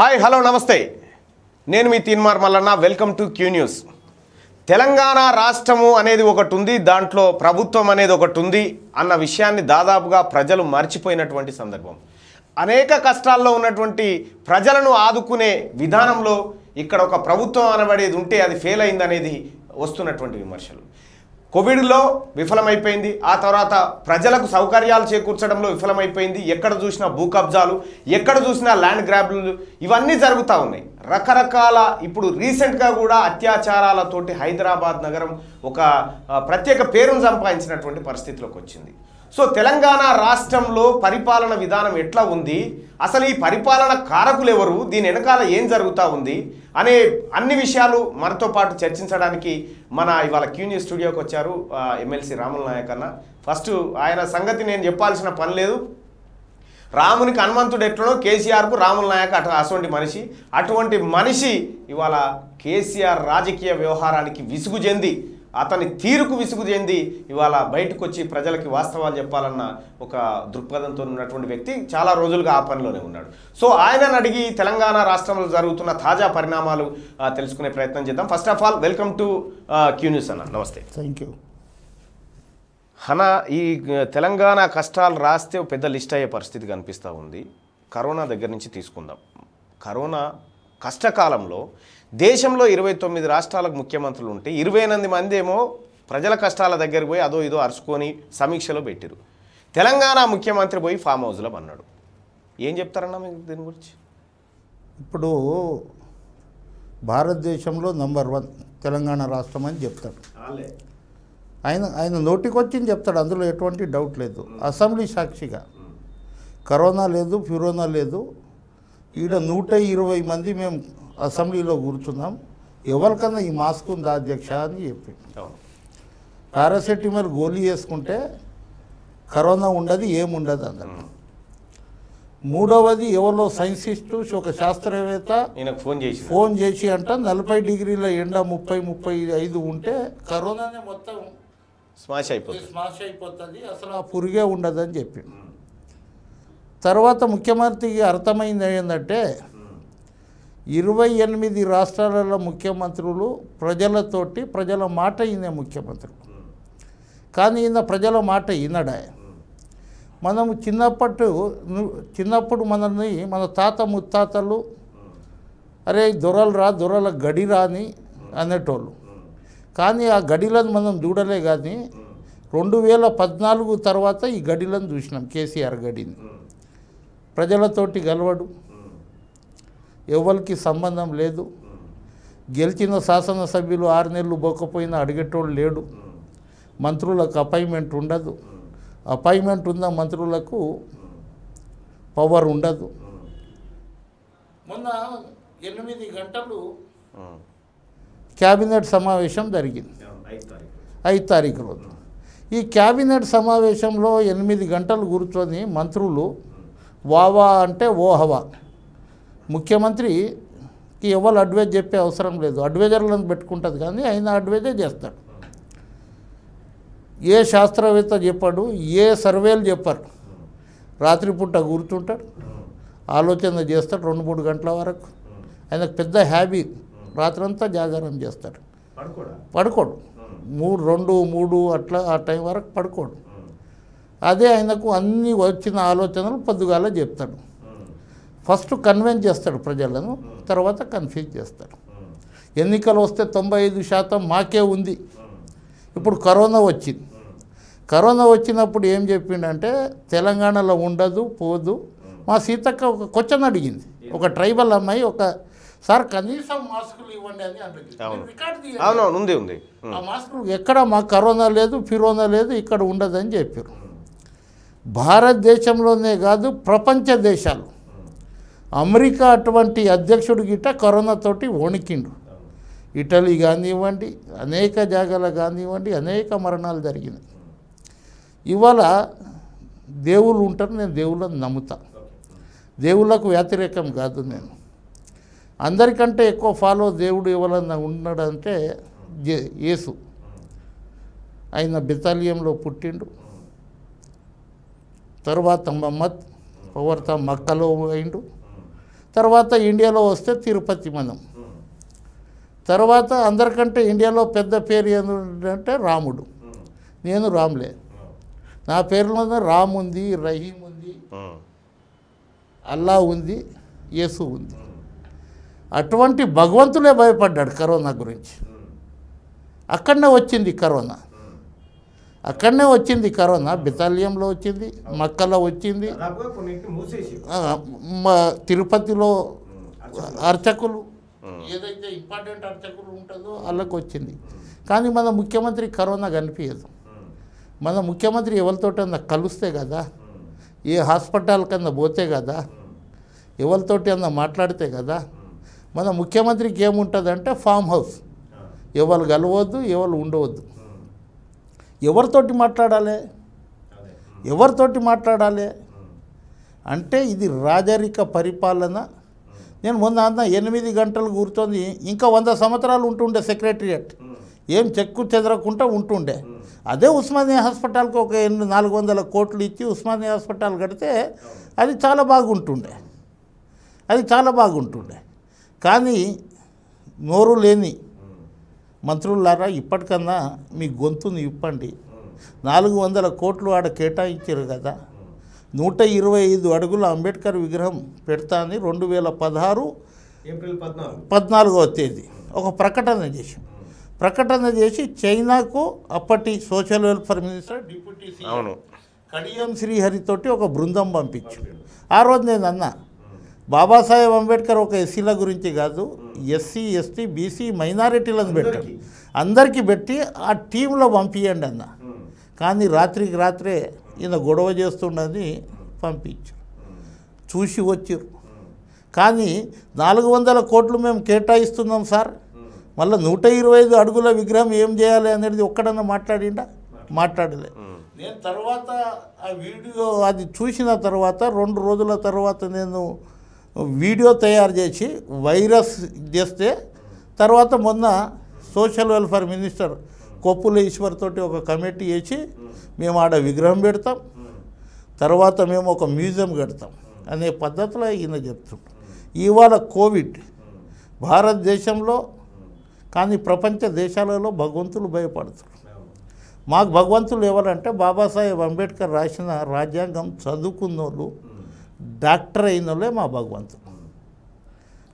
Hi hello నమస్తే నేను మీ Teenmaar Mallanna welcome to Q news Telangana రాష్ట్రము అనేది ఒకటి ఉంది దాంట్లో ప్రభుత్వం అనేది ఒకటి ఉంది అన్న విషయాన్ని దాదాపుగా ప్రజలు మర్చిపోయినటువంటి సందర్భం అనేక కష్టాల్లో ఉన్నటువంటి ప్రజలను ఆదుకునే విధానంలో ఇక్కడ ఒక ప్రభుత్వం అనబడేది ఉంటే అది ఫెయిల్ అయిందనేది వస్తున్నటువంటి విమర్శలు కోవిడ్లో విఫలమైపోయింది ఆ తర్వాత ప్రజలకు సౌకర్యాలు చేకూర్చడంలో విఫలమైపోయింది ఎక్కడ చూసినా భూ కబ్జాలు ఎక్కడ చూసినా ల్యాండ్ గ్రాబ్లు ఇవన్నీ జరుగుతూ ఉన్నాయి రకరకాల ఇప్పుడు రీసెంట్గా కూడా అత్యాచారాలతోటి హైదరాబాద్ నగరం ఒక ప్రత్యేక పేరును సంపాదించినటువంటి పరిస్థితిలోకి వచ్చింది సో తెలంగాణ రాష్ట్రంలో పరిపాలన విధానం ఎట్లా ఉంది అసలు ఈ పరిపాలన కారకులు ఎవరు దీని వెనకాల ఏం జరుగుతూ ఉంది అనే అన్ని విషయాలు మనతో పాటు చర్చించడానికి మన ఇవాళ క్యూన్యూ స్టూడియోకి వచ్చారు ఎమ్మెల్సీ రాముల నాయక్ అన్న ఫస్ట్ ఆయన సంగతి నేను చెప్పాల్సిన పని లేదు రామునికి హనుమంతుడు ఎట్లనో కేసీఆర్కు రాముల నాయక్ అటు అటువంటి మనిషి అటువంటి మనిషి ఇవాళ కేసీఆర్ రాజకీయ వ్యవహారానికి విసుగు చెంది అతని తీరుకు విసుగు చెంది ఇవాళ బయటకు వచ్చి ప్రజలకి వాస్తవాలు చెప్పాలన్న ఒక దృక్పథంతో ఉన్నటువంటి వ్యక్తి చాలా రోజులుగా ఆ పనిలోనే ఉన్నాడు సో ఆయనను అడిగి తెలంగాణ రాష్ట్రంలో జరుగుతున్న తాజా పరిణామాలు తెలుసుకునే ప్రయత్నం చేద్దాం first of all welcome to Q news అన్న నమస్తే థ్యాంక్ యూ హన ఈ తెలంగాణ కష్టాలు రాస్తే పెద్ద లిస్ట్ అయ్యే పరిస్థితి కనిపిస్తూ ఉంది కరోనా దగ్గర నుంచి తీసుకుందాం కరోనా కష్టకాలంలో దేశంలో ఇరవై తొమ్మిది రాష్ట్రాలకు ముఖ్యమంత్రులు ఉంటే ఇరవై ఎనిమిది మంది ఏమో ప్రజల కష్టాల దగ్గరికి పోయి అదో ఇదో అరుచుకొని సమీక్షలో పెట్టిరు తెలంగాణ ముఖ్యమంత్రి పోయి ఫామ్ హౌస్లో అన్నాడు ఏం చెప్తారన్నా మీకు దీని గురించి ఇప్పుడు భారతదేశంలో నంబర్ వన్ తెలంగాణ రాష్ట్రం అని చెప్తాడు ఆయన ఆయన నోటికొచ్చింది చెప్తాడు అందులో ఎటువంటి డౌట్ లేదు అసెంబ్లీ సాక్షిగా కరోనా లేదు ఫ్యూరోనా లేదు ఈడ నూట ఇరవై మంది మేము అసెంబ్లీలో కూర్చున్నాం ఎవరికన్నా ఈ మాస్క్ ఉందా అధ్యక్ష అని చెప్పి పారాసెటిమల్ గోళీ వేసుకుంటే కరోనా ఉండదు ఏముండదు అందరు మూడవది ఎవరో సైన్సిస్టు ఒక శాస్త్రవేత్త ఫోన్ చేసి ఫోన్ చేసి అంట నలభై డిగ్రీల ఎండ ముప్పై ముప్పై ఐదు ఉంటే కరోనానే మొత్తం స్మాష్ అయిపోతుంది స్మాష్ అయిపోతుంది అసలు ఆ పురుగే ఉండదని చెప్పింది తర్వాత ముఖ్యమంత్రికి అర్థమైంది ఏంటంటే ఇరవై ఎనిమిది రాష్ట్రాలలో ముఖ్యమంత్రులు ప్రజలతోటి ప్రజల మాట ఈయన ముఖ్యమంత్రులు కానీ ఈయన ప్రజల మాట ఈనడా మనము చిన్నప్పటి చిన్నప్పుడు మనల్ని మన తాత ముత్తాతలు అరే దొరలు రా దొరల గడి రాని అనేటోళ్ళు కానీ ఆ గడిలను మనం చూడలే కానీ రెండు వేల పద్నాలుగు తర్వాత ఈ గడిలను చూసినాం కేసీఆర్ గడిని ప్రజలతోటి గలవడు ఎవరికి సంబంధం లేదు గెలిచిన శాసనసభ్యులు ఆరు నెలలు బొక్కపోయినా అడిగేటోడు లేడు మంత్రులకు అపాయింట్మెంట్ ఉండదు అపాయింట్మెంట్ ఉన్న మంత్రులకు పవర్ ఉండదు మొన్న ఎనిమిది గంటలు క్యాబినెట్ సమావేశం జరిగింది ఐదు తారీఖు రోజు ఈ క్యాబినెట్ సమావేశంలో ఎనిమిది గంటలు కూర్చొని మంత్రులు వావా అంటే ఓహవా ముఖ్యమంత్రికి ఎవరు అడ్వైజ్ చెప్పే అవసరం లేదు అడ్వైజర్లను పెట్టుకుంటుంది కానీ ఆయన అడ్వైజే చేస్తాడు ఏ శాస్త్రవేత్త చెప్పాడు ఏ సర్వేలు చెప్పారు రాత్రిపూట కూర్చుంటాడు ఆలోచన చేస్తాడు రెండు మూడు గంటల వరకు ఆయనకు పెద్ద హ్యాబీ రాత్రంతా జాగారం చేస్తాడు పడుకోడు మూడు రెండు మూడు అట్లా ఆ టైం వరకు పడుకోడు అదే ఆయనకు అన్నీ వచ్చిన ఆలోచనలు పొద్దుగాల చెప్తాడు ఫస్ట్ కన్విన్స్ చేస్తాడు ప్రజలను తర్వాత కన్ఫ్యూజ్ చేస్తాడు ఎన్నికలు వస్తే తొంభై ఐదు శాతం మాకే ఉంది ఇప్పుడు కరోనా వచ్చింది కరోనా వచ్చినప్పుడు ఏం చెప్పిండంటే తెలంగాణలో ఉండదు పోదు మా సీతక్క ఒక క్వశ్చన్ అడిగింది ఒక ట్రైబల్ అమ్మాయి ఒక సార్ కనీసం మాస్కులు ఇవ్వండి అని అడిగింది ఉంది ఆ మాస్కులు ఎక్కడ మా కరోనా లేదు ఫిరోనా లేదు ఇక్కడ ఉండదని చెప్పారు భారతదేశంలోనే కాదు ప్రపంచ దేశాలు అమెరికా అటువంటి అధ్యక్షుడు గిట్ట కరోనాతోటి వణికిండు ఇటలీ కానివ్వండి అనేక జాగాల కానివ్వండి అనేక మరణాలు జరిగినాయి ఇవాళ దేవుళ్ళు ఉంటారు నేను దేవుళ్ళని నమ్ముతా దేవుళ్ళకు వ్యతిరేకం కాదు నేను అందరికంటే ఎక్కువ ఫాలో దేవుడు ఎవరన్నా ఉన్నాడంటే యేసు ఆయన బితాలియంలో పుట్టిండు తర్వాత మమ్మత్ పవర్త మక్కలో అయిండు తర్వాత ఇండియాలో వస్తే తిరుపతి మనం తర్వాత అందరికంటే ఇండియాలో పెద్ద పేరు ఏంటంటే రాముడు నేను రాములే నా పేరులో రామ్ ఉంది రహీం ఉంది అల్లా ఉంది యేసు ఉంది అటువంటి భగవంతులే భయపడ్డాడు కరోనా గురించి అక్కడనే వచ్చింది కరోనా అక్కడనే వచ్చింది కరోనా బితాలియంలో వచ్చింది మక్కలో వచ్చింది తిరుపతిలో అర్చకులు ఏదైతే ఇంపార్టెంట్ అర్చకులు ఉంటుందో వాళ్ళకు వచ్చింది కానీ మన ముఖ్యమంత్రి కరోనా కనిపించదు మన ముఖ్యమంత్రి ఎవరితోటన్నా కలుస్తే కదా ఏ హాస్పిటల్ కన్నా పోతే కదా ఎవరితోటి అన్నా మాట్లాడితే కదా మన ముఖ్యమంత్రికి ఏముంటుందంటే ఫామ్ హౌస్ ఎవరు కలవద్దు ఎవరు ఉండవద్దు ఎవరితోటి మాట్లాడాలి ఎవరితోటి మాట్లాడాలి అంటే ఇది రాజరిక పరిపాలన నేను మొన్న అన్న ఎనిమిది గంటలు కూర్చొని ఇంకా వంద సంవత్సరాలు ఉంటుండే సెక్రటరియట్ ఏం చెక్కు చెదరకుండా ఉంటుండే అదే ఉస్మానియా హాస్పిటల్కి ఒక నాలుగు వందల కోట్లు ఇచ్చి ఉస్మానియా హాస్పిటల్ కడితే అది చాలా బాగుంటుండే అది చాలా బాగుంటుండే కానీ నోరు లేని మంత్రులారా ఇప్పటికన్నా మీ గొంతుని ఇప్పండి నాలుగు వందల కోట్లు ఆడ కేటాయించారు కదా నూట ఇరవై ఐదు అడుగుల అంబేద్కర్ విగ్రహం పెడతా అని రెండు వేల పదహారు పద్నాలుగో తేదీ ఒక ప్రకటన చేసి ప్రకటన చేసి చైనాకు అప్పటి సోషల్ వెల్ఫేర్ మినిస్టర్ డిప్యూటీ అవును కడియం శ్రీహరితోటి ఒక బృందం పంపించు ఆ రోజు నేను అన్నా బాబాసాహెబ్ అంబేద్కర్ ఒక ఎస్సీల గురించి కాదు ఎస్సీ ఎస్టీ బీసీ మైనారిటీలను పెట్టాడు అందరికీ పెట్టి ఆ టీంలో పంపించండి అన్న కానీ రాత్రికి రాత్రే ఈయన గొడవ చేస్తుండని పంపించారు చూసి వచ్చారు కానీ నాలుగు వందల కోట్లు మేము కేటాయిస్తున్నాం సార్ మళ్ళీ నూట ఇరవై ఐదు అడుగుల విగ్రహం ఏం చేయాలి అనేది ఒక్కడన్నా మాట్లాడిండా మాట్లాడలే నేను తర్వాత ఆ వీడియో అది చూసిన తర్వాత రెండు రోజుల తర్వాత నేను వీడియో తయారు చేసి వైరస్ చేస్తే తర్వాత మొన్న social welfare minister Koppula Eshwar తోటి ఒక కమిటీ వేసి మేము ఆడ విగ్రహం పెడతాం తర్వాత మేము ఒక మ్యూజియం కడతాం అనే పద్ధతిలో ఈయన చెప్తుంటాం ఇవాళ కోవిడ్ భారతదేశంలో కానీ ప్రపంచ దేశాలలో భగవంతులు భయపడుతున్నారు మాకు భగవంతులు ఎవరంటే బాబాసాహెబ్ అంబేద్కర్ రాసిన రాజ్యాంగం చదువుకున్నోళ్ళు డాక్టర్ అయిన వాళ్ళే మా భగవంతుడు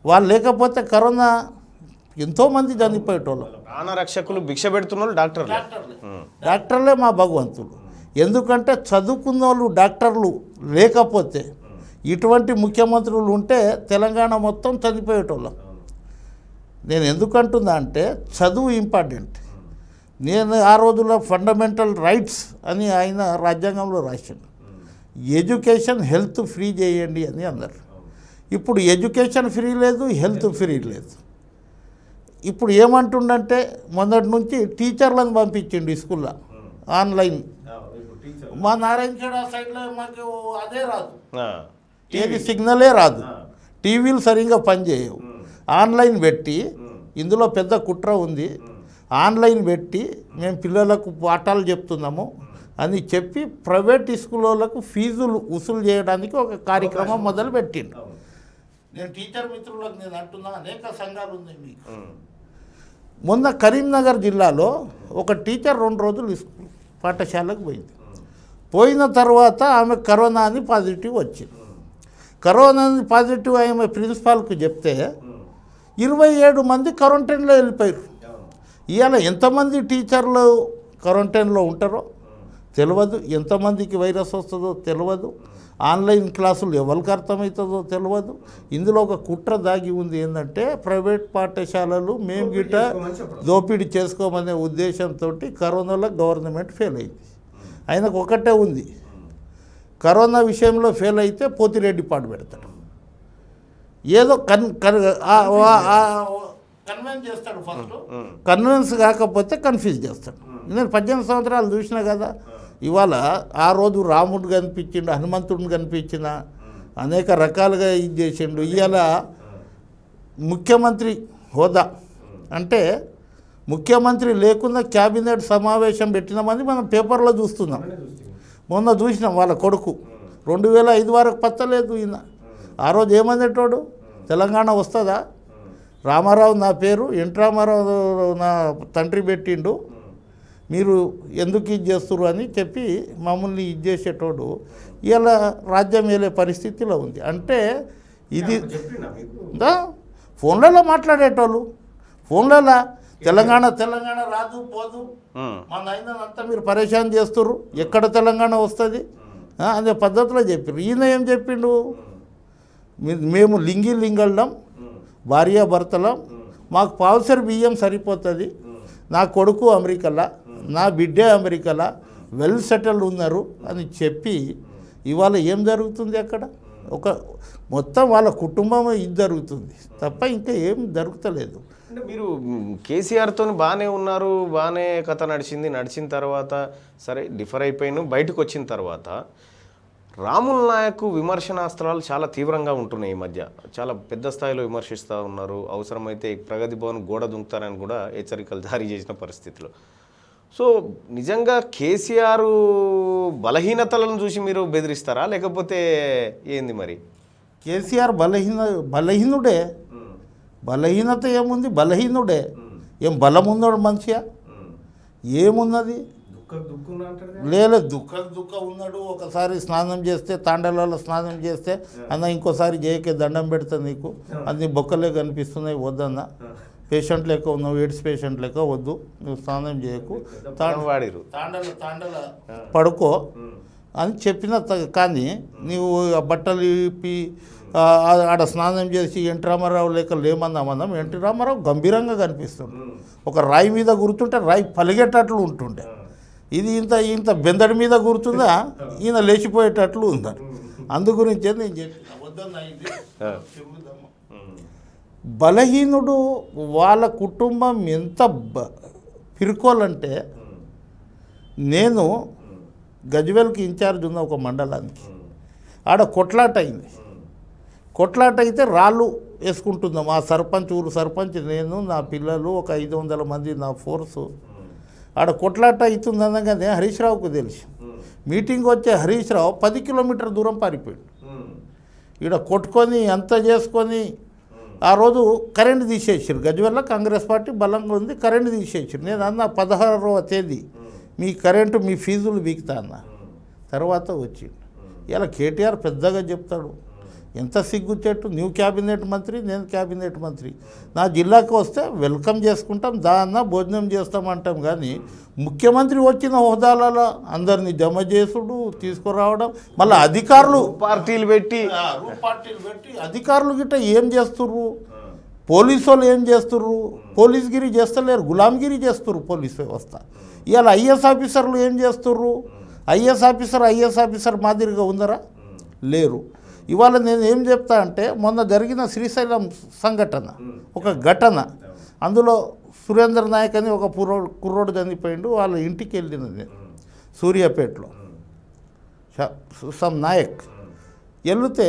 వాళ్ళు లేకపోతే కరోనా ఎంతోమంది చనిపోయేటోళ్ళు రక్షకులు భిక్ష పెడుతున్న డాక్టర్లే డాక్టర్లే మా భగవంతుడు ఎందుకంటే చదువుకున్న వాళ్ళు డాక్టర్లు లేకపోతే ఇటువంటి ముఖ్యమంత్రులు ఉంటే తెలంగాణ మొత్తం చనిపోయేటోళ్ళం నేను ఎందుకంటున్నా అంటే చదువు ఇంపార్టెంట్ నేను ఆ రోజుల్లో ఫండమెంటల్ రైట్స్ అని ఆయన రాజ్యాంగంలో రాసిండు ఎడ్యుకేషన్ హెల్త్ ఫ్రీ చేయండి అని అన్నారు ఇప్పుడు ఎడ్యుకేషన్ ఫ్రీ లేదు హెల్త్ ఫ్రీ లేదు ఇప్పుడు ఏమంటుండంటే మొదటి నుంచి టీచర్లను పంపించిండు స్కూల్లో ఆన్లైన్ మా నారాయణ చెడ సైడ్లో మాకు అదే రాదు ఏది సిగ్నలే రాదు టీవీలు సరిగ్గా పనిచేయవు ఆన్లైన్ పెట్టి ఇందులో పెద్ద కుట్ర ఉంది ఆన్లైన్ పెట్టి మేము పిల్లలకు పాఠాలు చెప్తున్నాము అని చెప్పి ప్రైవేట్ స్కూళ్ళకు ఫీజులు వసూలు చేయడానికి ఒక కార్యక్రమం మొదలుపెట్టిండు నేను టీచర్ మిత్రులకు నేను అంటున్నా అనేక సంఘాలు ఉన్నాయి మీకు మొన్న కరీంనగర్ జిల్లాలో ఒక టీచర్ రెండు రోజులు పాఠశాలకు పోయింది పోయిన తర్వాత ఆమె కరోనా అని పాజిటివ్ వచ్చింది కరోనా అని పాజిటివ్ ఆమె ప్రిన్సిపాల్కు చెప్తే ఇరవై ఏడు మంది క్వారంటైన్లో వెళ్ళిపోయారు ఇవాళ ఎంతమంది టీచర్లు క్వారంటైన్లో ఉంటారో తెలియదు ఎంతమందికి వైరస్ వస్తుందో తెలియదు ఆన్లైన్ క్లాసులు ఎవరికి అర్థమవుతుందో తెలియదు ఇందులో ఒక కుట్ర దాగి ఉంది ఏంటంటే ప్రైవేట్ పాఠశాలలు మేము గిట్ట దోపిడీ చేసుకోమనే ఉద్దేశంతో కరోనాలో గవర్నమెంట్ ఫెయిల్ అయింది ఆయనకు ఒకటే ఉంది కరోనా విషయంలో ఫెయిల్ అయితే పోతిరెడ్డి పాటు పెడతాడు ఏదో కన్ కన్వెన్స్ చేస్తాడు ఫస్ట్ కన్వెన్స్ కాకపోతే కన్ఫ్యూజ్ చేస్తాడు నేను పద్దెనిమిది సంవత్సరాలు చూసినా కదా ఇవాళ ఆ రోజు రాముడు కనిపించిండు హనుమంతుడిని కనిపించిన అనేక రకాలుగా ఇది చేసిండు ఇవాళ ముఖ్యమంత్రి హోదా అంటే ముఖ్యమంత్రి లేకుండా క్యాబినెట్ సమావేశం పెట్టినామని మనం పేపర్లో చూస్తున్నాం మొన్న చూసినాం వాళ్ళ కొడుకు రెండు వేల ఐదు వరకు పత్తలేదు ఈయన ఆ రోజు ఏమనేటోడు తెలంగాణ వస్తుందా రామారావు నా పేరు ఎన్ రామారావు నా తండ్రి పెట్టిండు మీరు ఎందుకు ఇది చేస్తారు అని చెప్పి మమ్మల్ని ఇది చేసేటోడు ఇలా రాజ్యం వెళ్ళే పరిస్థితిలో ఉంది అంటే ఇది ఫోన్లలో మాట్లాడేటోళ్ళు ఫోన్లలో తెలంగాణ తెలంగాణ రాదు పోదు మన అయినంతా మీరు పరేషాన్ చేస్తారు ఎక్కడ తెలంగాణ వస్తుంది అదే పద్ధతిలో చెప్పారు ఈయన ఏం చెప్పిండు మేము లింగి లింగళ్ళం భార్యాభర్తలం మాకు పావుసరి బియ్యం సరిపోతుంది నా కొడుకు అమెరికాలో నా బిడ్డే అమెరికాలో వెల్ సెటిల్డ్ ఉన్నారు అని చెప్పి ఇవాళ ఏం జరుగుతుంది అక్కడ ఒక మొత్తం వాళ్ళ కుటుంబం ఇది జరుగుతుంది తప్ప ఇంకా ఏం జరుగుతలేదు మీరు కేసీఆర్తో బాగానే ఉన్నారు బాగానే కథ నడిచింది నడిచిన తర్వాత సరే డిఫర్ అయిపోయిన బయటకు వచ్చిన తర్వాత రాముల్ నాయక్ విమర్శనాస్త్రాలు చాలా తీవ్రంగా ఉంటున్నాయి ఈ మధ్య చాలా పెద్ద స్థాయిలో విమర్శిస్తూ ఉన్నారు అవసరమైతే ప్రగతి భవన్ గోడ దుంకుతారని కూడా హెచ్చరికలు జారీ చేసిన పరిస్థితిలో సో నిజంగా కేసీఆర్ బలహీనతలను చూసి మీరు బెదిరిస్తారా లేకపోతే ఏంది మరి కేసీఆర్ బలహీన బలహీనుడే బలహీనత ఏముంది బలహీనుడే ఏం బలం ఉన్నాడు మనిషియా ఏమున్నది లేదు దుఃఖ దుఃఖ ఉన్నాడు ఒకసారి స్నానం చేస్తే తాండలలో స్నానం చేస్తే అన్న ఇంకోసారి జయకే దండం పెడతా నీకు అన్ని బొక్కలే కనిపిస్తున్నాయి వద్దన్నా పేషెంట్ లెక్క ఉన్నావు ఎయిడ్స్ పేషెంట్ లెక్క వద్దు నువ్వు స్నానం చేయకు పడుకో అని చెప్పిన కానీ నీవు బట్టలు ఇప్పి ఆడ స్నానం చేసి ఎన్టీ రామారావు లేక లేమన్నా మనం ఎన్టీ రామారావు గంభీరంగా కనిపిస్తుంది ఒక రాయి మీద గుర్తుంటే రాయి పలిగేటట్లు ఉంటుండే ఇది ఇంత ఇంత బెందడి మీద గుర్తుందా ఈయన లేచిపోయేటట్లు ఉందని అందు గురించే నేను చెప్పి బలహీనుడు వాళ్ళ కుటుంబం ఎంత పిరుకోలంటే నేను గజ్వెల్కి ఇన్ఛార్జ్ ఉన్న ఒక మండలానికి ఆడ కొట్లాట అయింది కొట్లాట అయితే రాళ్ళు వేసుకుంటున్నాం ఆ సర్పంచ్ ఊరు సర్పంచ్ నేను నా పిల్లలు ఒక ఐదు వందల మంది నా ఫోర్సు ఆడ కొట్లాట అవుతుందనగానే హరీష్ రావుకు తెలుసు మీటింగ్ వచ్చే హరీష్ రావు పది కిలోమీటర్ దూరం పారిపోయాడు ఈడ కొట్టుకొని అంత చేసుకొని ఆ రోజు కరెంట్ తీసేసారు గజ్వెల్ల కాంగ్రెస్ పార్టీ బలంగా ఉంది కరెంట్ తీసేసారు నేను అన్న పదహారవ తేదీ మీ కరెంటు మీ ఫీజులు బీకుతా అన్న తర్వాత వచ్చి ఇలా కేటీఆర్ పెద్దగా చెప్తాడు ఎంత సిగ్గుచ్చేట్టు న్యూ క్యాబినెట్ మంత్రి నేను క్యాబినెట్ మంత్రి నా జిల్లాకు వస్తే వెల్కమ్ చేసుకుంటాం దాన్న భోజనం చేస్తాం అంటాం కానీ ముఖ్యమంత్రి వచ్చిన హోదాలలో అందరినీ జమ చేసుడు తీసుకురావడం మళ్ళీ అధికారులు పార్టీలు పెట్టి పార్టీలు పెట్టి అధికారులు గిట్ట ఏం చేస్తుర్రు పోలీసు వాళ్ళు ఏం చేస్తుర్రు పోలీసుగిరి చేస్తలేరు గులాంగిరి చేస్తుర్రు పోలీస్ వ్యవస్థ ఇవాళ ఐఏఎస్ ఆఫీసర్లు ఏం చేస్తుర్రు ఐఏఎస్ ఆఫీసర్ ఐఏఎస్ ఆఫీసర్ మాదిరిగా ఉందరా లేరు ఇవాళ నేను ఏం చెప్తా అంటే మొన్న జరిగిన శ్రీశైలం సంఘటన ఒక ఘటన అందులో సురేంద్ర నాయక్ అని ఒక పుర్రో కుర్రోడు చనిపోయిండు వాళ్ళ ఇంటికి వెళ్ళిన నేను సూర్యాపేటలో సమ్ నాయక్ వెళ్తే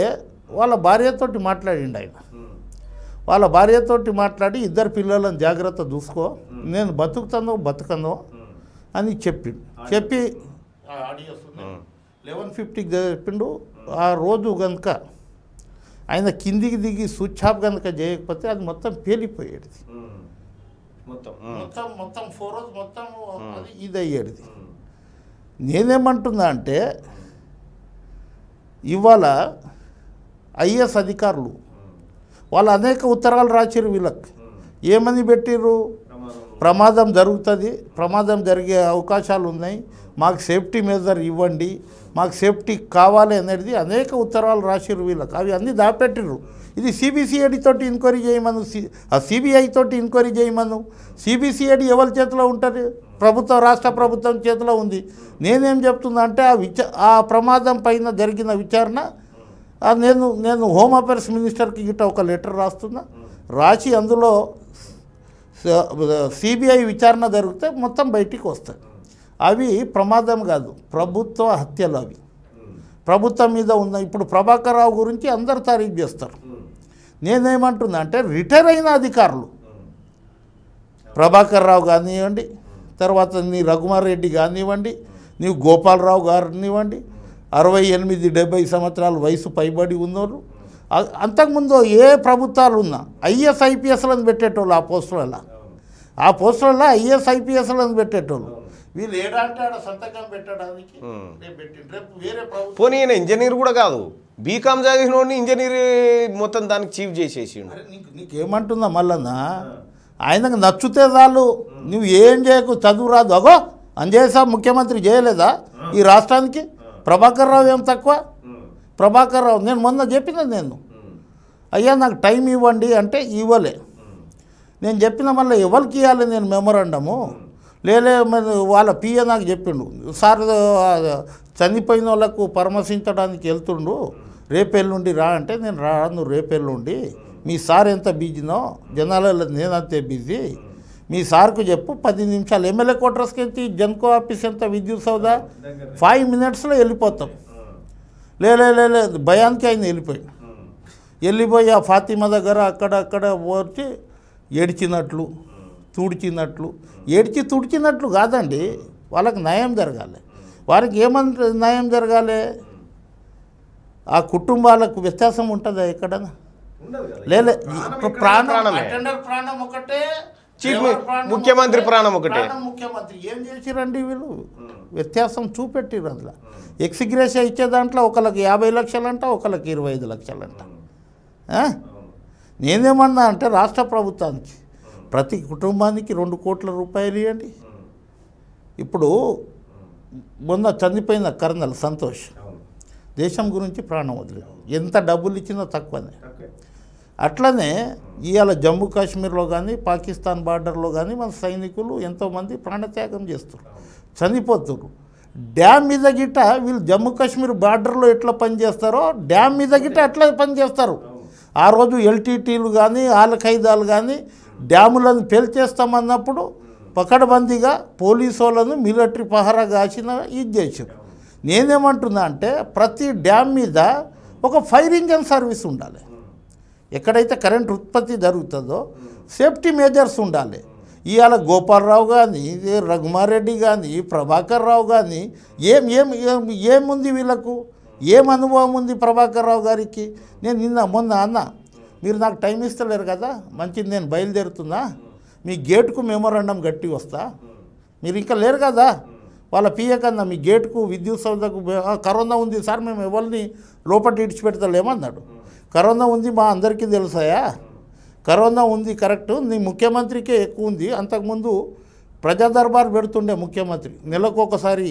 వాళ్ళ భార్యతోటి మాట్లాడిండు ఆయన వాళ్ళ భార్యతోటి మాట్లాడి ఇద్దరు పిల్లలను జాగ్రత్త చూసుకో నేను బతుకుతాను బతుకనో అని చెప్పిండు చెప్పి లెవెన్ ఫిఫ్టీకి చెప్పిండు ఆ రోజు కనుక ఆయన కిందికి దిగి స్విచ్ ఆఫ్ కనుక చేయకపోతే అది మొత్తం పేలిపోయేది మొత్తం మొత్తం మొత్తం ఫోర్ రోజు మొత్తం ఇది అయ్యేది నేనేమంటున్నా అంటే ఇవాళ ఐఏఎస్ అధికారులు వాళ్ళు అనేక ఉత్తరాలు రాసిరు వీళ్ళకి ఏమని పెట్టిరు ప్రమాదం జరుగుతుంది ప్రమాదం జరిగే అవకాశాలు ఉన్నాయి మాకు సేఫ్టీ మెజర్ ఇవ్వండి మాకు సేఫ్టీ కావాలి అనేది అనేక ఉత్తరాలు రాసిరు వీళ్ళకి అవి అన్నీ దాపెట్టిర్రు ఇది సిబిసిఐడి తోటి ఎంక్వైరీ చేయమను సిబిఐ తోటి ఎంక్వైరీ చేయమను సిబిసిఐడి ఎవరి చేతిలో ఉంటుంది ప్రభుత్వం రాష్ట్ర ప్రభుత్వం చేతిలో ఉంది నేనేం చెప్తున్నా అంటే ఆ విచ ఆ ప్రమాదం పైన జరిగిన విచారణ నేను నేను హోమ్ అఫైర్స్ మినిస్టర్కి గిట్ట ఒక లెటర్ రాస్తున్నా రాసి అందులో సిబిఐ విచారణ జరిగితే మొత్తం బయటికి వస్తుంది అవి ప్రమాదం కాదు ప్రభుత్వ హత్యలు అవి ప్రభుత్వం మీద ఉన్న ఇప్పుడు ప్రభాకర్ రావు గురించి అందరు తారీఫ్ చేస్తారు నేనేమంటున్నా అంటే రిటైర్ అయిన అధికారులు ప్రభాకర్ రావు కానివ్వండి తర్వాత నీ రఘుమార్ రెడ్డి కానివ్వండి నీ గోపాలరావు గారినివ్వండి అరవై ఎనిమిది డెబ్బై సంవత్సరాల వయసు పైబడి ఉన్నోళ్ళు అంతకుముందు ఏ ప్రభుత్వాలు ఉన్నా ఐఎస్ఐపిఎస్లను పెట్టేటోళ్ళు ఆ పోస్టులలో ఆ పోస్టులలో ఐఎస్ఐపిఎస్లను పెట్టేటోళ్ళు వీళ్ళు సంతకం పెట్టడానికి పోనీ ఈయన ఇంజనీర్ కూడా కాదు బీకామ్ చదివిన ఇంజనీర్ మొత్తం దానికి చీఫ్ చేసేసిండు నీకేమంటుందా మళ్ళన్నా ఆయనకు నచ్చితే చాలు నువ్వు ఏం చేయకు చదువు రాదు అగో అంజేసా ముఖ్యమంత్రి చేయలేదా ఈ రాష్ట్రానికి ప్రభాకర్ రావు ఏం తక్కువ ప్రభాకర్ రావు నేను మొన్న చెప్పిన నేను అయ్యా నాకు టైం ఇవ్వండి అంటే ఇవ్వలే నేను చెప్పిన మళ్ళీ ఎవరికి ఇవ్వాలి నేను మెమోరాండము లేలే మరి వాళ్ళ పియ నాకు చెప్పిండు సార్ చనిపోయిన వాళ్ళకు పరామర్శించడానికి వెళ్తుండు రేపెల్లుండి రా అంటే నేను రాను రేపెల్లుండి మీ సార్ ఎంత బిజీనో జనాలలో నేనంతే బిజీ మీ సార్కు చెప్పు పది నిమిషాలు ఎమ్మెల్యే క్వార్టర్స్కి వెళ్తే జన్కో ఆఫీస్ ఎంత విద్యుత్ సౌదా ఫైవ్ మినిట్స్లో వెళ్ళిపోతాం లేలే లేలే భయానికి ఆయన వెళ్ళిపోయి వెళ్ళిపోయి ఆ ఫాతిమా దగ్గర అక్కడ అక్కడ ఓర్చి ఏడ్చినట్లు తుడిచినట్లు ఏడ్చి తుడిచినట్లు కాదండి వాళ్ళకి నయం జరగాలి వారికి ఏమంటే నయం జరగాలి ఆ కుటుంబాలకు వ్యత్యాసం ఉంటుందా ఎక్కడ లేదు ప్రాణం ప్రాణం ఒకటే చీఫ్ ముఖ్యమంత్రి ప్రాణం ఒకటే ముఖ్యమంత్రి ఏం చేసిరండి వీళ్ళు వ్యత్యాసం చూపెట్టిరు అందులో ఎక్స్గ్రేషియా ఇచ్చే దాంట్లో ఒకళ్ళకి యాభై లక్షలంట ఒకళ్ళకి ఇరవై ఐదు లక్షలంట నేనేమన్నా అంటే రాష్ట్ర ప్రభుత్వానికి ప్రతి కుటుంబానికి రెండు కోట్ల రూపాయలు ఇవ్వండి ఇప్పుడు మొన్న చనిపోయిన కర్నల్ సంతోష్ దేశం గురించి ప్రాణం వదిలేదు ఎంత డబ్బులు ఇచ్చినా తక్కువనే అట్లనే ఇవాళ జమ్మూ కాశ్మీర్లో కానీ పాకిస్తాన్ బార్డర్లో కానీ మన సైనికులు ఎంతోమంది ప్రాణత్యాగం చేస్తారు చనిపోతున్నారు డ్యామ్ మీద గిట్ట వీళ్ళు జమ్మూ కాశ్మీర్ బార్డర్లో ఎట్లా పనిచేస్తారో డ్యామ్ మీద గిట్ట అట్లా పనిచేస్తారు ఆ రోజు ఎల్టీటీలు కానీ ఆల ఖైదాలు కానీ డ్యాములను పేల్చేస్తామన్నప్పుడు పకడ్బందీగా పోలీసు వాళ్ళను మిలిటరీ పహరా కాసిన ఇది చేసారు నేనేమంటున్నా అంటే ప్రతి డ్యామ్ మీద ఒక ఫైర్ ఇంజన్ సర్వీస్ ఉండాలి ఎక్కడైతే కరెంట్ ఉత్పత్తి జరుగుతుందో సేఫ్టీ మేజర్స్ ఉండాలి ఇవాళ గోపాలరావు కానీ రఘుమారెడ్డి కానీ ప్రభాకర్ రావు కానీ ఏం ఏం ఏముంది వీళ్ళకు ఏం అనుభవం ఉంది ప్రభాకర్ రావు గారికి నేను నిన్న మొన్న అన్నా మీరు నాకు టైం ఇస్తలేరు కదా మంచిది నేను బయలుదేరుతున్నా మీ గేటుకు మెమోరాండం గట్టి వస్తా మీరు ఇంకా లేరు కదా వాళ్ళ కన్నా మీ గేటుకు విద్యుత్ సౌదకు కరోనా ఉంది సార్ మేము ఎవరిని లోపల ఇడిచిపెడతలేమన్నాడు కరోనా ఉంది మా అందరికీ తెలుసాయా కరోనా ఉంది కరెక్ట్ నీ ముఖ్యమంత్రికే ఎక్కువ ఉంది అంతకుముందు ప్రజాదర్బార్ పెడుతుండే ముఖ్యమంత్రి నెలకు ఒకసారి